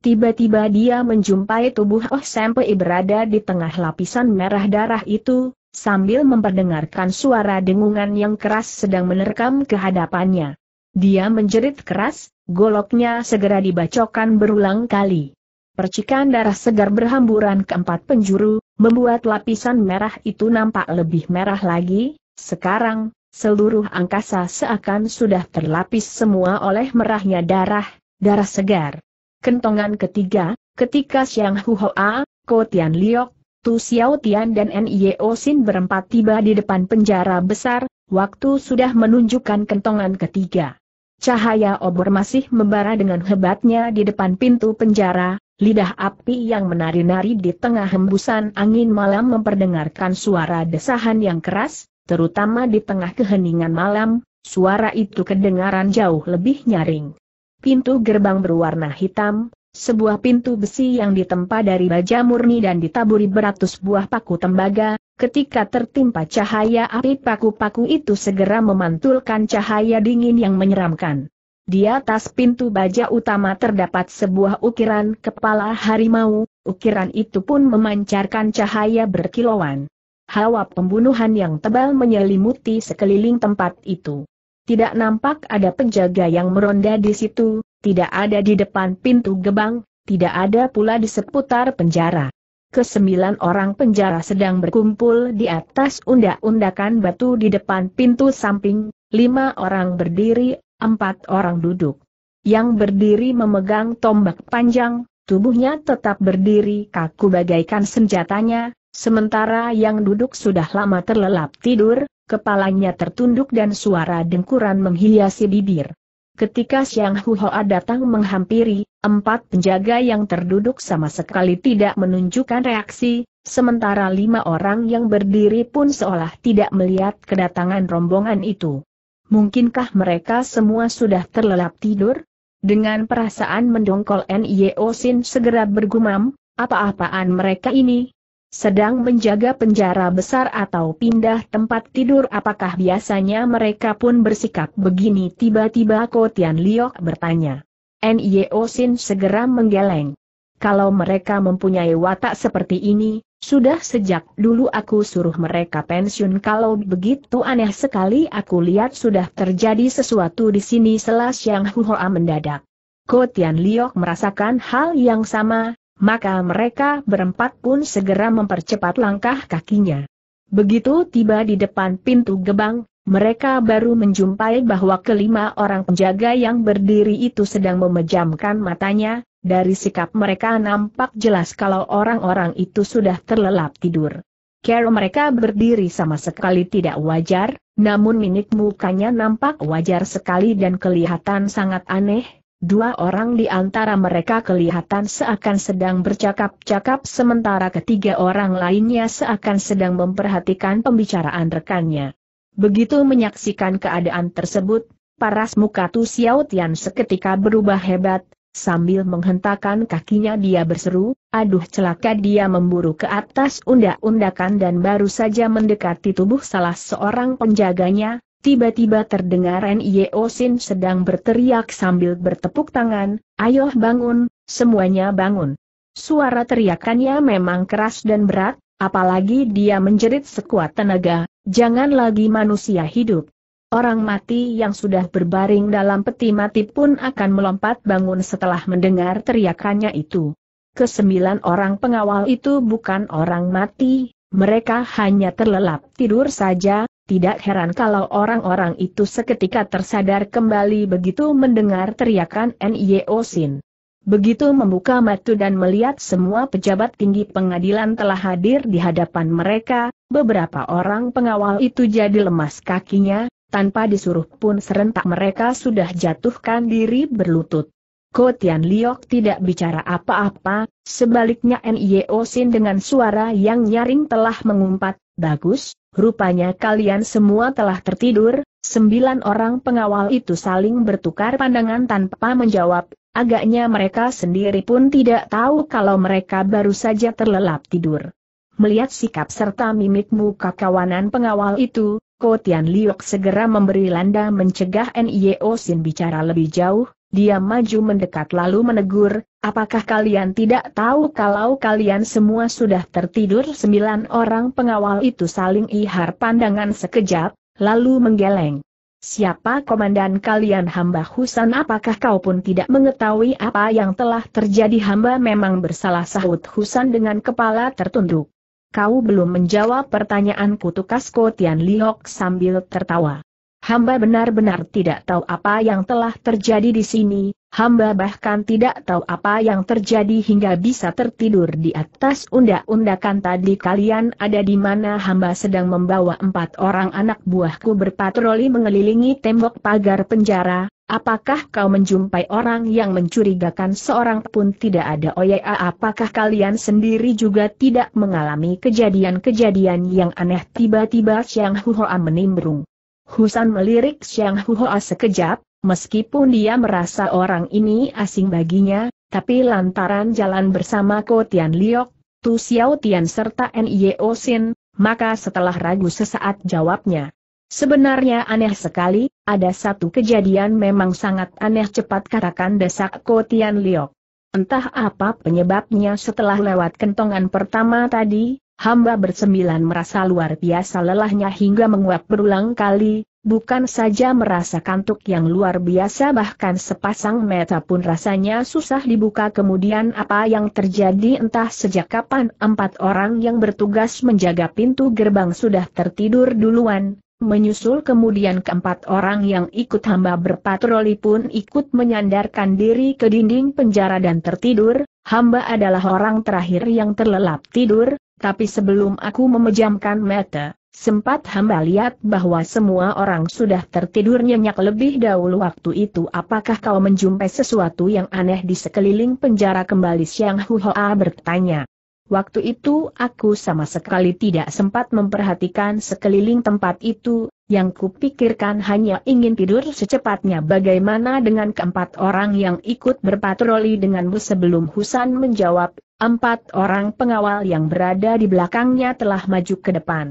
[SPEAKER 1] Tiba-tiba dia menjumpai tubuh Oh Sempei berada di tengah lapisan merah darah itu, sambil memperdengarkan suara dengungan yang keras sedang menerkam kehadapannya. Dia menjerit keras, goloknya segera dibacokan berulang kali. Percikan darah segar berhamburan ke empat penjuru, membuat lapisan merah itu nampak lebih merah lagi. Sekarang, Seluruh angkasa seakan sudah terlapis semua oleh merahnya darah, darah segar. Kentongan ketiga, ketika Xiang Huoa, Ko Tian Liok, Tu Xiao Tian dan N.I.O. Sin berempat tiba di depan penjara besar, waktu sudah menunjukkan kentongan ketiga. Cahaya obor masih membara dengan hebatnya di depan pintu penjara, lidah api yang menari-nari di tengah hembusan angin malam memperdengarkan suara desahan yang keras, terutama di tengah keheningan malam, suara itu kedengaran jauh lebih nyaring. Pintu gerbang berwarna hitam, sebuah pintu besi yang ditempa dari baja murni dan ditaburi beratus buah paku tembaga, ketika tertimpa cahaya api paku-paku itu segera memantulkan cahaya dingin yang menyeramkan. Di atas pintu baja utama terdapat sebuah ukiran kepala harimau, ukiran itu pun memancarkan cahaya berkilauan. Hawa pembunuhan yang tebal menyelimuti sekeliling tempat itu. Tidak nampak ada penjaga yang meronda di situ, tidak ada di depan pintu gebang, tidak ada pula di seputar penjara. Kesembilan orang penjara sedang berkumpul di atas undak-undakan batu di depan pintu samping, lima orang berdiri, empat orang duduk. Yang berdiri memegang tombak panjang, tubuhnya tetap berdiri kaku bagaikan senjatanya, Sementara yang duduk sudah lama terlelap tidur, kepalanya tertunduk dan suara dengkuran menghiasi bibir. Ketika Siang Huhoa datang menghampiri, empat penjaga yang terduduk sama sekali tidak menunjukkan reaksi, sementara lima orang yang berdiri pun seolah tidak melihat kedatangan rombongan itu. Mungkinkah mereka semua sudah terlelap tidur? Dengan perasaan mendongkol Nio Sin segera bergumam, apa-apaan mereka ini, sedang menjaga penjara besar atau pindah tempat tidur apakah biasanya mereka pun bersikap begini tiba-tiba Tian Liok bertanya. Nio Sin segera menggeleng. Kalau mereka mempunyai watak seperti ini, sudah sejak dulu aku suruh mereka pensiun kalau begitu aneh sekali aku lihat sudah terjadi sesuatu di sini selas yang huhoa mendadak. Tian Liok merasakan hal yang sama, maka mereka berempat pun segera mempercepat langkah kakinya. Begitu tiba di depan pintu gebang, mereka baru menjumpai bahwa kelima orang penjaga yang berdiri itu sedang memejamkan matanya, dari sikap mereka nampak jelas kalau orang-orang itu sudah terlelap tidur. Cara mereka berdiri sama sekali tidak wajar, namun minik mukanya nampak wajar sekali dan kelihatan sangat aneh, Dua orang di antara mereka kelihatan seakan sedang bercakap-cakap sementara ketiga orang lainnya seakan sedang memperhatikan pembicaraan rekannya. Begitu menyaksikan keadaan tersebut, paras muka Tu Xiao Tian seketika berubah hebat, Sambil menghentakkan kakinya dia berseru, aduh celaka dia memburu ke atas undak-undakan dan baru saja mendekati tubuh salah seorang penjaganya, Tiba-tiba terdengar N.I.O. Sin sedang berteriak sambil bertepuk tangan, ayo bangun, semuanya bangun. Suara teriakannya memang keras dan berat, apalagi dia menjerit sekuat tenaga, jangan lagi manusia hidup. Orang mati yang sudah berbaring dalam peti mati pun akan melompat bangun setelah mendengar teriakannya itu. Kesembilan orang pengawal itu bukan orang mati, mereka hanya terlelap tidur saja, tidak heran kalau orang-orang itu seketika tersadar kembali begitu mendengar teriakan N.Y.O. Sin. Begitu membuka mata dan melihat semua pejabat tinggi pengadilan telah hadir di hadapan mereka, beberapa orang pengawal itu jadi lemas kakinya, tanpa disuruh pun serentak mereka sudah jatuhkan diri berlutut. Ko Tian Liok tidak bicara apa-apa, sebaliknya N.Y.O. Sin dengan suara yang nyaring telah mengumpat, Bagus, Rupanya kalian semua telah tertidur, sembilan orang pengawal itu saling bertukar pandangan tanpa menjawab, agaknya mereka sendiri pun tidak tahu kalau mereka baru saja terlelap tidur. Melihat sikap serta mimik muka kawanan pengawal itu, Tian Liok segera memberi landa mencegah NIO Sin bicara lebih jauh, dia maju mendekat lalu menegur, apakah kalian tidak tahu kalau kalian semua sudah tertidur sembilan orang pengawal itu saling ihar pandangan sekejap, lalu menggeleng. Siapa komandan kalian hamba Husan apakah kau pun tidak mengetahui apa yang telah terjadi hamba memang bersalah sahut Husan dengan kepala tertunduk. Kau belum menjawab pertanyaanku tukas Kotian Liok sambil tertawa. Hamba benar-benar tidak tahu apa yang telah terjadi di sini, hamba bahkan tidak tahu apa yang terjadi hingga bisa tertidur di atas undak-undakan tadi kalian ada di mana hamba sedang membawa empat orang anak buahku berpatroli mengelilingi tembok pagar penjara, apakah kau menjumpai orang yang mencurigakan seorang pun tidak ada oya apakah kalian sendiri juga tidak mengalami kejadian-kejadian yang aneh tiba-tiba siang Huhoa menimbrung. Husan melirik Xiang Huoa sekejap, meskipun dia merasa orang ini asing baginya, tapi lantaran jalan bersama Ko Tian Liok, Tu Xiao Tian serta N.I.O. Sin, maka setelah ragu sesaat jawabnya. Sebenarnya aneh sekali, ada satu kejadian memang sangat aneh cepat katakan desak Ko Tian Liok. Entah apa penyebabnya setelah lewat kentongan pertama tadi, hamba bersembilan merasa luar biasa lelahnya hingga menguap berulang kali, bukan saja merasa kantuk yang luar biasa bahkan sepasang mata pun rasanya susah dibuka kemudian apa yang terjadi entah sejak kapan empat orang yang bertugas menjaga pintu gerbang sudah tertidur duluan, Menyusul kemudian keempat orang yang ikut hamba berpatroli pun ikut menyandarkan diri ke dinding penjara dan tertidur, hamba adalah orang terakhir yang terlelap tidur, tapi sebelum aku memejamkan mata, sempat hamba lihat bahwa semua orang sudah tertidur nyenyak lebih dahulu waktu itu. Apakah kau menjumpai sesuatu yang aneh di sekeliling penjara kembali Siang Huhoa bertanya. Waktu itu aku sama sekali tidak sempat memperhatikan sekeliling tempat itu, yang kupikirkan hanya ingin tidur secepatnya bagaimana dengan keempat orang yang ikut berpatroli denganmu sebelum Husan menjawab, empat orang pengawal yang berada di belakangnya telah maju ke depan.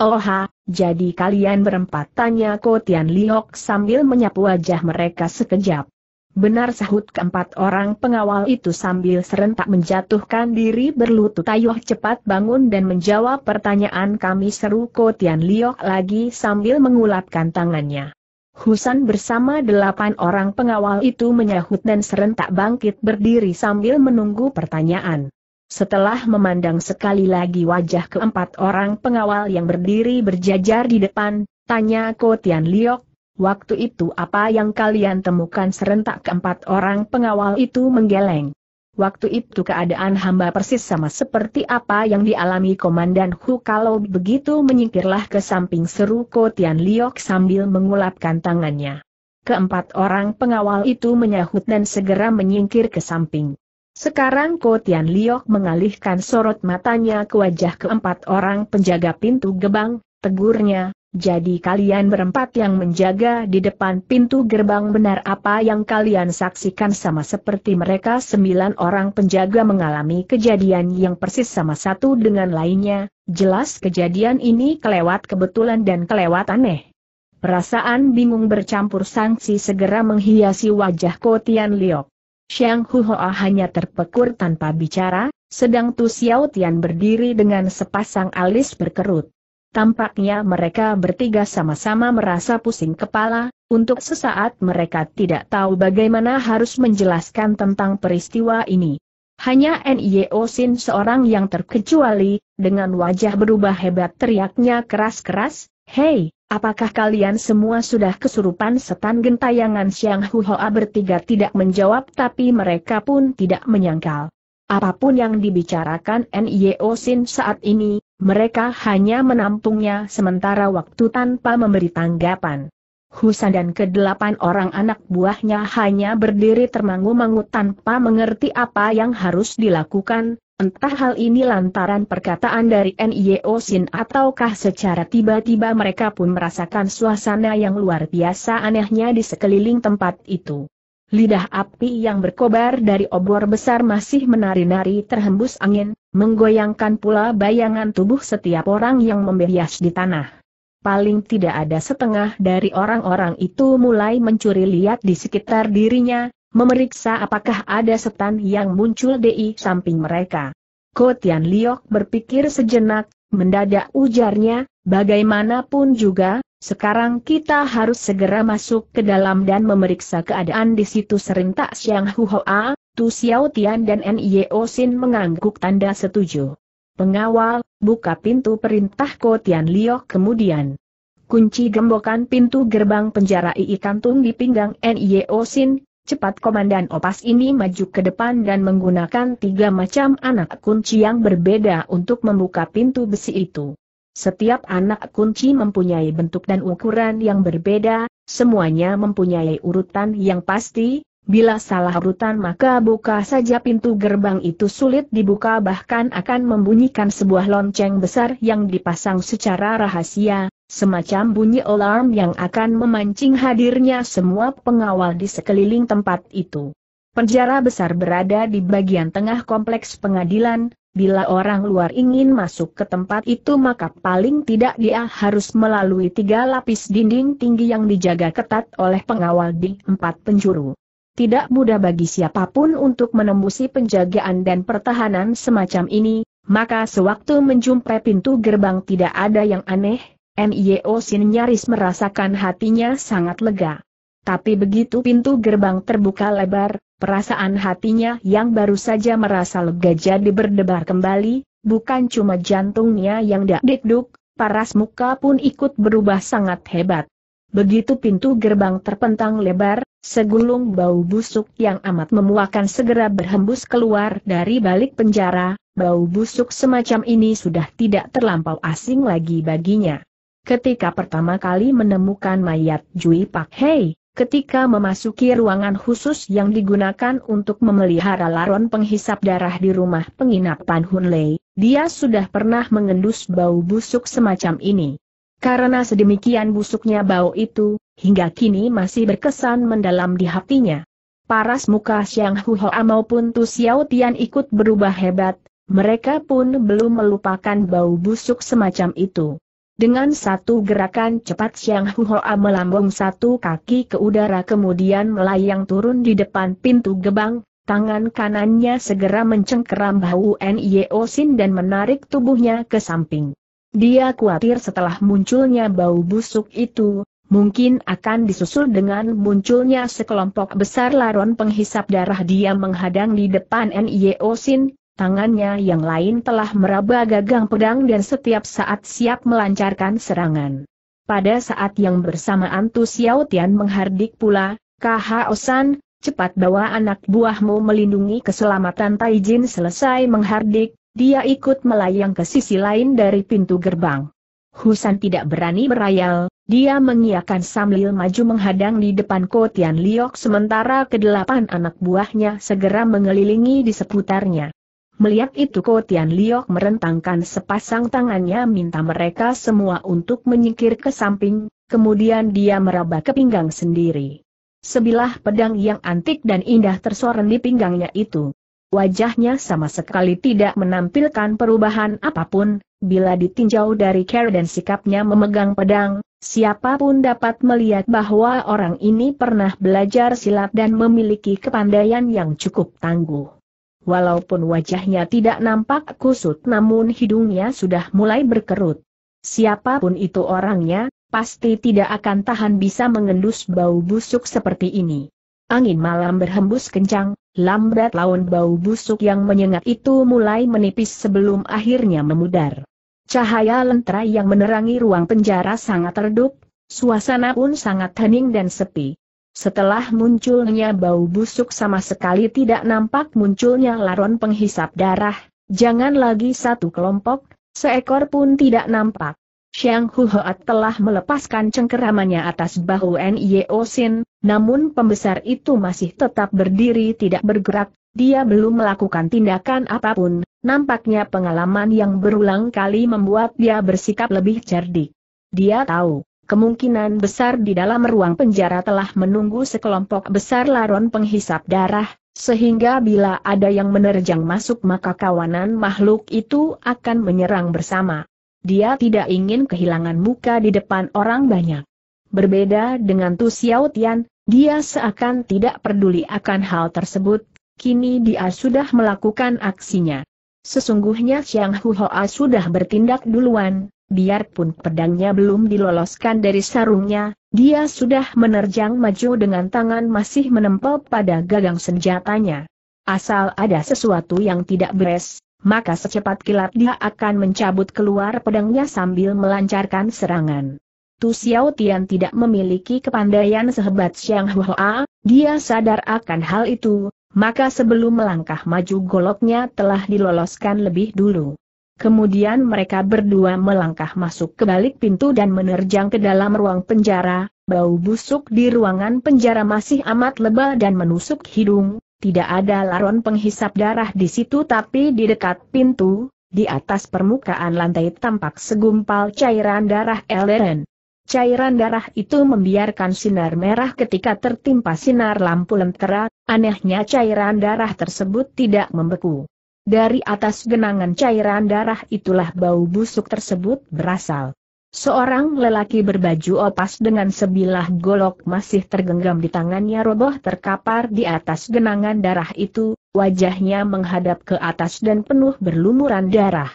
[SPEAKER 1] Oha, jadi kalian berempat tanya Kotian Liok sambil menyapu wajah mereka sekejap. Benar sahut keempat orang pengawal itu sambil serentak menjatuhkan diri berlutut Tayoh cepat bangun dan menjawab pertanyaan kami seru Kotian Liok lagi sambil mengulapkan tangannya. Husan bersama delapan orang pengawal itu menyahut dan serentak bangkit berdiri sambil menunggu pertanyaan. Setelah memandang sekali lagi wajah keempat orang pengawal yang berdiri berjajar di depan, tanya Kotian Liok, Waktu itu apa yang kalian temukan serentak keempat orang pengawal itu menggeleng. Waktu itu keadaan hamba persis sama seperti apa yang dialami Komandan Hu kalau begitu menyingkirlah ke samping seru Kotian Liok sambil mengulapkan tangannya. Keempat orang pengawal itu menyahut dan segera menyingkir ke samping. Sekarang Kotian Liok mengalihkan sorot matanya ke wajah keempat orang penjaga pintu gebang, tegurnya, jadi kalian berempat yang menjaga di depan pintu gerbang benar apa yang kalian saksikan sama seperti mereka sembilan orang penjaga mengalami kejadian yang persis sama satu dengan lainnya, jelas kejadian ini kelewat kebetulan dan kelewat aneh. Perasaan bingung bercampur sanksi segera menghiasi wajah Kotian Liok. Xiang Huoa hanya terpekur tanpa bicara, sedang Tu Xiao Tian berdiri dengan sepasang alis berkerut. Tampaknya mereka bertiga sama-sama merasa pusing kepala, untuk sesaat mereka tidak tahu bagaimana harus menjelaskan tentang peristiwa ini. Hanya N.I.O. Sin seorang yang terkecuali, dengan wajah berubah hebat teriaknya keras-keras, Hei, apakah kalian semua sudah kesurupan setan gentayangan Siang Huhoa bertiga tidak menjawab tapi mereka pun tidak menyangkal. Apapun yang dibicarakan N.I.O. Sin saat ini, mereka hanya menampungnya sementara waktu tanpa memberi tanggapan. Husan dan kedelapan orang anak buahnya hanya berdiri termangu-mangu tanpa mengerti apa yang harus dilakukan, entah hal ini lantaran perkataan dari N.I.O. Sin ataukah secara tiba-tiba mereka pun merasakan suasana yang luar biasa anehnya di sekeliling tempat itu. Lidah api yang berkobar dari obor besar masih menari-nari terhembus angin, Menggoyangkan pula bayangan tubuh setiap orang yang membias di tanah. Paling tidak ada setengah dari orang-orang itu mulai mencuri lihat di sekitar dirinya, memeriksa apakah ada setan yang muncul di samping mereka. Kotian Liok berpikir sejenak, mendadak ujarnya, bagaimanapun juga, sekarang kita harus segera masuk ke dalam dan memeriksa keadaan di situ tak Siang Huhoa, Tu Xiao Tian dan Nio Xin mengangguk tanda setuju. Pengawal, buka pintu perintah Ko Tian Liok kemudian. Kunci gembokan pintu gerbang penjara II kantung di pinggang Nio Xin, cepat komandan opas ini maju ke depan dan menggunakan tiga macam anak kunci yang berbeda untuk membuka pintu besi itu. Setiap anak kunci mempunyai bentuk dan ukuran yang berbeda, semuanya mempunyai urutan yang pasti, Bila salah urutan, maka buka saja pintu gerbang itu sulit dibuka bahkan akan membunyikan sebuah lonceng besar yang dipasang secara rahasia, semacam bunyi alarm yang akan memancing hadirnya semua pengawal di sekeliling tempat itu. Penjara besar berada di bagian tengah kompleks pengadilan, Bila orang luar ingin masuk ke tempat itu maka paling tidak dia harus melalui tiga lapis dinding tinggi yang dijaga ketat oleh pengawal di empat penjuru. Tidak mudah bagi siapapun untuk menembusi penjagaan dan pertahanan semacam ini, maka sewaktu menjumpai pintu gerbang tidak ada yang aneh, NIO Sin nyaris merasakan hatinya sangat lega. Tapi begitu pintu gerbang terbuka lebar, perasaan hatinya yang baru saja merasa lega jadi berdebar kembali, bukan cuma jantungnya yang dak dikduk, paras muka pun ikut berubah sangat hebat. Begitu pintu gerbang terpentang lebar, segulung bau busuk yang amat memuakan segera berhembus keluar dari balik penjara, bau busuk semacam ini sudah tidak terlampau asing lagi baginya. Ketika pertama kali menemukan mayat Jui Pak Hei, ketika memasuki ruangan khusus yang digunakan untuk memelihara laron penghisap darah di rumah penginapan Hun Lei, dia sudah pernah mengendus bau busuk semacam ini. Karena sedemikian busuknya bau itu, hingga kini masih berkesan mendalam di hatinya. Paras muka Xiang Huhoa maupun Tu Xiao Tian ikut berubah hebat, mereka pun belum melupakan bau busuk semacam itu. Dengan satu gerakan cepat Siang Xiang Huhoa melambung satu kaki ke udara kemudian melayang turun di depan pintu gebang, tangan kanannya segera mencengkeram bau Nio Sin dan menarik tubuhnya ke samping. Dia khawatir setelah munculnya bau busuk itu, mungkin akan disusul dengan munculnya sekelompok besar laron penghisap darah dia menghadang di depan N.I.O. Sin, tangannya yang lain telah meraba gagang pedang dan setiap saat siap melancarkan serangan. Pada saat yang bersamaan Tu Xiao Tian menghardik pula, K.H.O. Osan, cepat bawa anak buahmu melindungi keselamatan Taijin selesai menghardik, dia ikut melayang ke sisi lain dari pintu gerbang. Husan tidak berani berayal, dia mengiakan sambil maju menghadang di depan Kotian Liok sementara kedelapan anak buahnya segera mengelilingi di seputarnya. Melihat itu Kotian Liok merentangkan sepasang tangannya minta mereka semua untuk menyingkir ke samping, kemudian dia meraba ke pinggang sendiri. Sebilah pedang yang antik dan indah tersorot di pinggangnya itu. Wajahnya sama sekali tidak menampilkan perubahan apapun, bila ditinjau dari care dan sikapnya memegang pedang, siapapun dapat melihat bahwa orang ini pernah belajar silat dan memiliki kepandaian yang cukup tangguh. Walaupun wajahnya tidak nampak kusut namun hidungnya sudah mulai berkerut. Siapapun itu orangnya, pasti tidak akan tahan bisa mengendus bau busuk seperti ini. Angin malam berhembus kencang, lambat laun bau busuk yang menyengat itu mulai menipis sebelum akhirnya memudar. Cahaya lentera yang menerangi ruang penjara sangat redup, suasana pun sangat hening dan sepi. Setelah munculnya bau busuk sama sekali tidak nampak munculnya laron penghisap darah, jangan lagi satu kelompok, seekor pun tidak nampak. Xiang Huhoat telah melepaskan cengkeramannya atas bahu Nio Sin, namun pembesar itu masih tetap berdiri tidak bergerak, dia belum melakukan tindakan apapun, nampaknya pengalaman yang berulang kali membuat dia bersikap lebih cerdik. Dia tahu, kemungkinan besar di dalam ruang penjara telah menunggu sekelompok besar laron penghisap darah, sehingga bila ada yang menerjang masuk maka kawanan makhluk itu akan menyerang bersama. Dia tidak ingin kehilangan muka di depan orang banyak. Berbeda dengan Tu Xiao Tian, dia seakan tidak peduli akan hal tersebut, kini dia sudah melakukan aksinya. Sesungguhnya Xiang Hoa sudah bertindak duluan, biarpun pedangnya belum diloloskan dari sarungnya, dia sudah menerjang maju dengan tangan masih menempel pada gagang senjatanya. Asal ada sesuatu yang tidak beres, maka secepat kilat dia akan mencabut keluar pedangnya sambil melancarkan serangan. Tu Xiao Tian tidak memiliki kepandaian sehebat Xiang Hua, dia sadar akan hal itu, maka sebelum melangkah maju goloknya telah diloloskan lebih dulu. Kemudian mereka berdua melangkah masuk ke balik pintu dan menerjang ke dalam ruang penjara, bau busuk di ruangan penjara masih amat lebal dan menusuk hidung, tidak ada laron penghisap darah di situ tapi di dekat pintu, di atas permukaan lantai tampak segumpal cairan darah Eleren. Cairan darah itu membiarkan sinar merah ketika tertimpa sinar lampu lentera, anehnya cairan darah tersebut tidak membeku. Dari atas genangan cairan darah itulah bau busuk tersebut berasal. Seorang lelaki berbaju opas dengan sebilah golok masih tergenggam di tangannya roboh terkapar di atas genangan darah itu, wajahnya menghadap ke atas dan penuh berlumuran darah.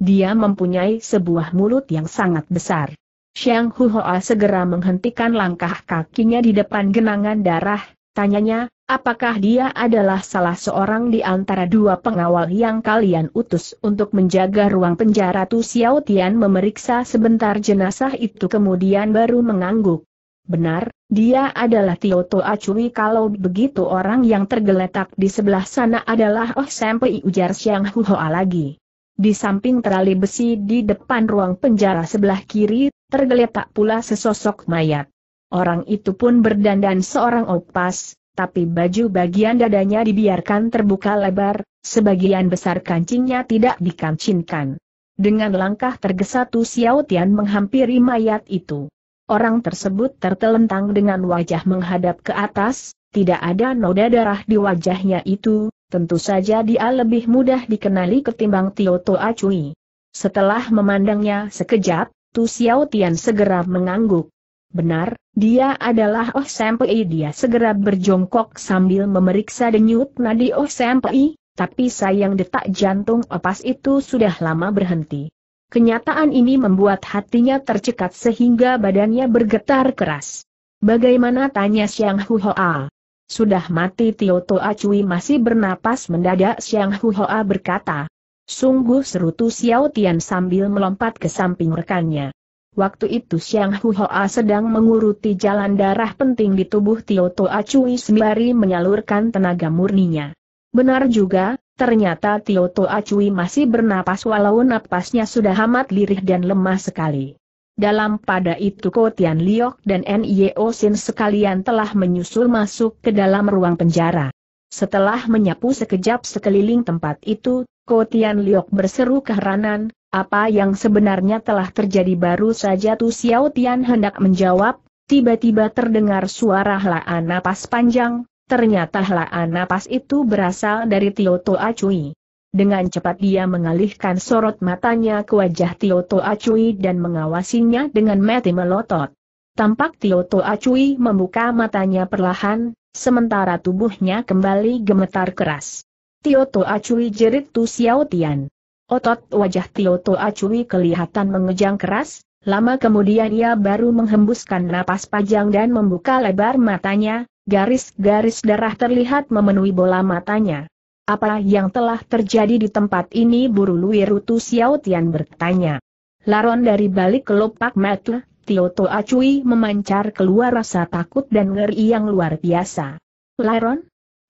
[SPEAKER 1] Dia mempunyai sebuah mulut yang sangat besar. Xiang Huhoa segera menghentikan langkah kakinya di depan genangan darah, Tanyanya, apakah dia adalah salah seorang di antara dua pengawal yang kalian utus untuk menjaga ruang penjara Tu Xiao Tian memeriksa sebentar jenazah itu kemudian baru mengangguk. Benar, dia adalah Tio To Acui kalau begitu orang yang tergeletak di sebelah sana adalah Oh Sampai ujar Xiang Huhoa lagi. Di samping terali besi di depan ruang penjara sebelah kiri, tergeletak pula sesosok mayat. Orang itu pun berdandan seorang opas, tapi baju bagian dadanya dibiarkan terbuka lebar, sebagian besar kancingnya tidak dikancinkan. Dengan langkah tergesa-gesa Xiao Tian menghampiri mayat itu. Orang tersebut tertelentang dengan wajah menghadap ke atas, tidak ada noda darah di wajahnya itu, tentu saja dia lebih mudah dikenali ketimbang Tio Toa Cui. Setelah memandangnya sekejap, Tu Xiao Tian segera mengangguk. Benar, dia adalah Oh Sempei. Dia segera berjongkok sambil memeriksa denyut nadi Oh Sempei, tapi sayang detak jantung opas itu sudah lama berhenti. Kenyataan ini membuat hatinya tercekat sehingga badannya bergetar keras. Bagaimana tanya Siang Huhoa? Sudah mati Tio Toa Cui masih bernapas mendadak Siang Huhoa berkata. Sungguh serutu Xiao Tian sambil melompat ke samping rekannya. Waktu itu Siang Huhoa sedang menguruti jalan darah penting di tubuh Tio Toa Cui sembari menyalurkan tenaga murninya. Benar juga, ternyata Tio Toa Cui masih bernapas walau napasnya sudah amat lirih dan lemah sekali. Dalam pada itu Tian Liok dan Nio Sin sekalian telah menyusul masuk ke dalam ruang penjara. Setelah menyapu sekejap sekeliling tempat itu, Tian Liok berseru keheranan, apa yang sebenarnya telah terjadi baru saja Tu Xiao Tian hendak menjawab, tiba-tiba terdengar suara helaan napas panjang, ternyata helaan napas itu berasal dari Tio Toa Cui. Dengan cepat dia mengalihkan sorot matanya ke wajah Tio Toa Cui dan mengawasinya dengan mati melotot. Tampak Tio Toa Cui membuka matanya perlahan, sementara tubuhnya kembali gemetar keras. Tio To Acui jerit Tu Xiao Tian. Otot wajah Tio To Acui kelihatan mengejang keras, lama kemudian ia baru menghembuskan napas panjang dan membuka lebar matanya, garis-garis darah terlihat memenuhi bola matanya. Apa yang telah terjadi di tempat ini buru luiru Tu Xiao Tian bertanya. Laron dari balik kelopak mata, Tio To Acui memancar keluar rasa takut dan ngeri yang luar biasa. Laron,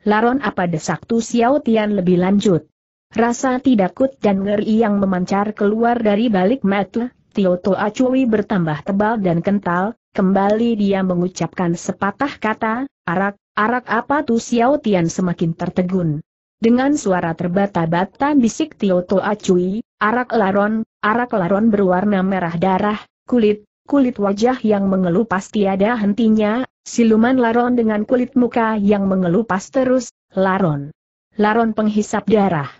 [SPEAKER 1] Laron apa desak Tu Xiao Tian lebih lanjut. Rasa tidakut dan ngeri yang memancar keluar dari balik mata, Tio Toa Cui bertambah tebal dan kental, kembali dia mengucapkan sepatah kata, arak, arak apa Tu Xiao Tian semakin tertegun. Dengan suara terbata-bata bisik Tio Toa Cui, arak laron, arak laron berwarna merah darah, kulit, kulit wajah yang mengelupas tiada hentinya, Siluman Laron dengan kulit muka yang mengelupas terus, Laron. Laron penghisap darah.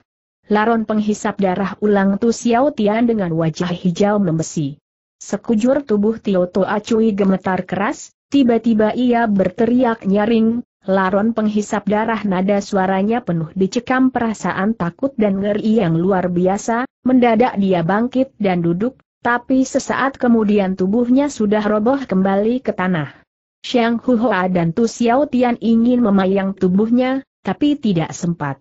[SPEAKER 1] Laron penghisap darah ulang Tu Xiao Tian dengan wajah hijau membesi. Sekujur tubuh Tio To Acui gemetar keras, tiba-tiba ia berteriak nyaring, Laron penghisap darah nada suaranya penuh dicekam perasaan takut dan ngeri yang luar biasa, mendadak dia bangkit dan duduk, tapi sesaat kemudian tubuhnya sudah roboh kembali ke tanah. Xiang Huhua dan Tu Xiao Tian ingin memayang tubuhnya, tapi tidak sempat.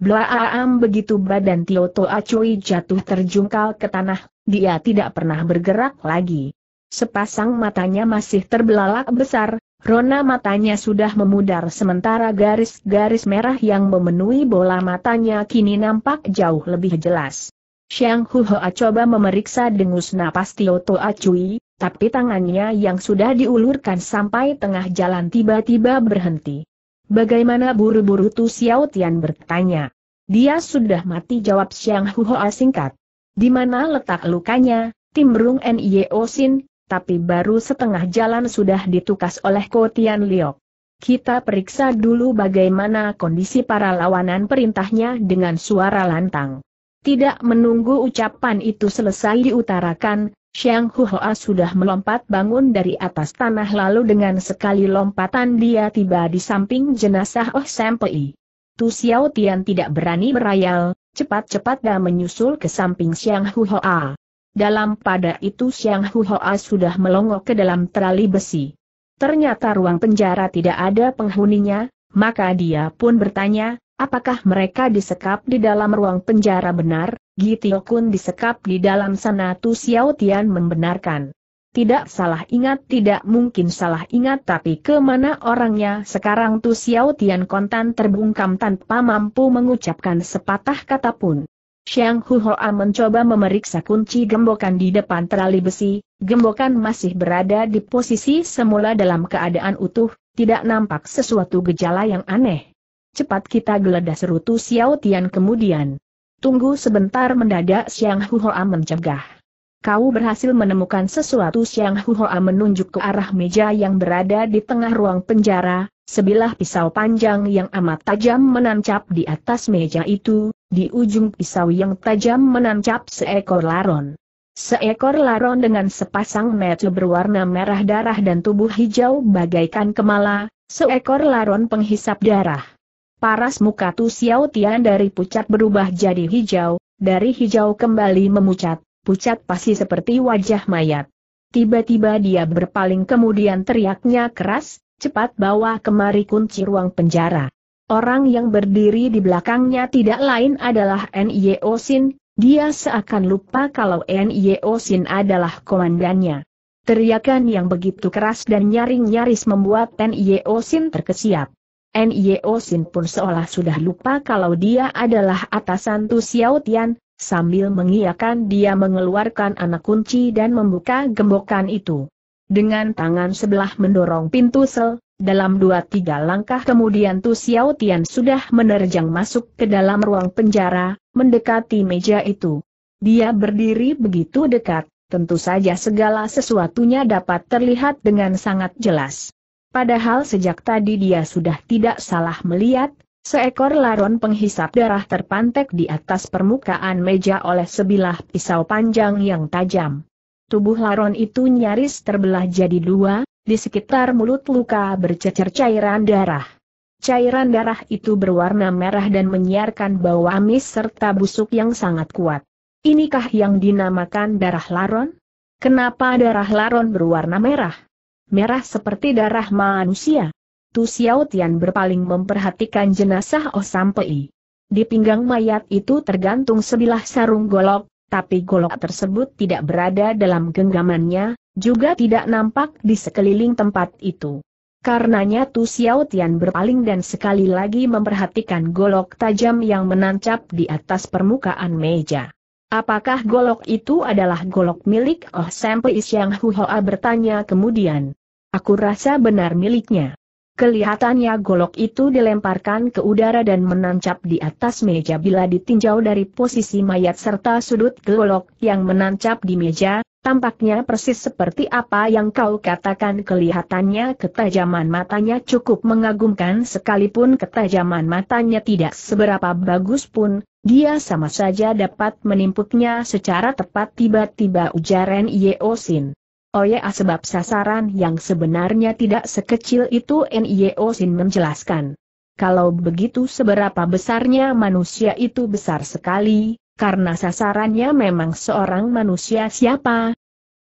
[SPEAKER 1] Aam begitu badan Tio Toa Cui jatuh terjungkal ke tanah, dia tidak pernah bergerak lagi. Sepasang matanya masih terbelalak besar, rona matanya sudah memudar sementara garis-garis merah yang memenuhi bola matanya kini nampak jauh lebih jelas. Xiang Huhua coba memeriksa dengus napas Tio Toa Cui, tapi tangannya yang sudah diulurkan sampai tengah jalan tiba-tiba berhenti. Bagaimana buru-buru Tu Xiao Tian bertanya. Dia sudah mati jawab Xiang Huoa singkat. Di mana letak lukanya, timbrung Nio Sin, tapi baru setengah jalan sudah ditukas oleh Ko Tian Liok. Kita periksa dulu bagaimana kondisi para lawanan perintahnya dengan suara lantang. Tidak menunggu ucapan itu selesai diutarakan, Xiang Huoa sudah melompat bangun dari atas tanah lalu dengan sekali lompatan dia tiba di samping jenazah Oh Sempei. Tu Xiao Tian tidak berani merayal, cepat-cepat dia menyusul ke samping Xiang Huoa. Dalam pada itu Xiang Huoa sudah melongok ke dalam terali besi. Ternyata ruang penjara tidak ada penghuninya, maka dia pun bertanya, apakah mereka disekap di dalam ruang penjara benar? Gitio Kun disekap di dalam sana Tu Xiao Tian membenarkan. Tidak salah ingat tidak mungkin salah ingat tapi kemana orangnya sekarang Tu Xiao Tian kontan terbungkam tanpa mampu mengucapkan sepatah kata pun. Xiang Huhoa mencoba memeriksa kunci gembokan di depan terali besi, gembokan masih berada di posisi semula dalam keadaan utuh, tidak nampak sesuatu gejala yang aneh. Cepat kita geledah seru Tu Xiao Tian kemudian. Tunggu sebentar mendadak Siang Huhoa mencegah. Kau berhasil menemukan sesuatu Siang Huhoa menunjuk ke arah meja yang berada di tengah ruang penjara, sebilah pisau panjang yang amat tajam menancap di atas meja itu, di ujung pisau yang tajam menancap seekor laron. Seekor laron dengan sepasang mata berwarna merah darah dan tubuh hijau bagaikan kemala, seekor laron penghisap darah. Paras muka Tu Xiao Tian dari pucat berubah jadi hijau, dari hijau kembali memucat, pucat pasti seperti wajah mayat. Tiba-tiba dia berpaling kemudian teriaknya keras, cepat bawa kemari kunci ruang penjara. Orang yang berdiri di belakangnya tidak lain adalah N.Y.O. Sin, dia seakan lupa kalau N.Y.O. Sin adalah komandannya. Teriakan yang begitu keras dan nyaring-nyaris membuat N.Y.O. Sin terkesiap. NIO Sin pun seolah sudah lupa kalau dia adalah atasan Tu Xiao Tian, sambil mengiyakan dia mengeluarkan anak kunci dan membuka gembokan itu. Dengan tangan sebelah mendorong pintu sel, dalam dua tiga langkah kemudian Tu Xiao Tian sudah menerjang masuk ke dalam ruang penjara, mendekati meja itu. Dia berdiri begitu dekat, tentu saja segala sesuatunya dapat terlihat dengan sangat jelas. Padahal sejak tadi dia sudah tidak salah melihat, seekor laron penghisap darah terpantek di atas permukaan meja oleh sebilah pisau panjang yang tajam. Tubuh laron itu nyaris terbelah jadi dua, di sekitar mulut luka bercecer cairan darah. Cairan darah itu berwarna merah dan menyiarkan bau amis serta busuk yang sangat kuat. Inikah yang dinamakan darah laron? Kenapa darah laron berwarna merah? merah seperti darah manusia. Tu Xiao Tian berpaling memperhatikan jenazah Oh Di pinggang mayat itu tergantung sebilah sarung golok, tapi golok tersebut tidak berada dalam genggamannya, juga tidak nampak di sekeliling tempat itu. Karenanya Tu Xiao Tian berpaling dan sekali lagi memperhatikan golok tajam yang menancap di atas permukaan meja. Apakah golok itu adalah golok milik Oh Sampai Isyang Huhoa bertanya kemudian. Aku rasa benar miliknya. Kelihatannya golok itu dilemparkan ke udara dan menancap di atas meja bila ditinjau dari posisi mayat serta sudut golok yang menancap di meja, Tampaknya persis seperti apa yang kau katakan kelihatannya ketajaman matanya cukup mengagumkan sekalipun ketajaman matanya tidak seberapa bagus pun, dia sama saja dapat menimpuknya secara tepat tiba-tiba Ujaran Ren Oh ya sebab sasaran yang sebenarnya tidak sekecil itu Sin menjelaskan. Kalau begitu seberapa besarnya manusia itu besar sekali, karena sasarannya memang seorang manusia siapa,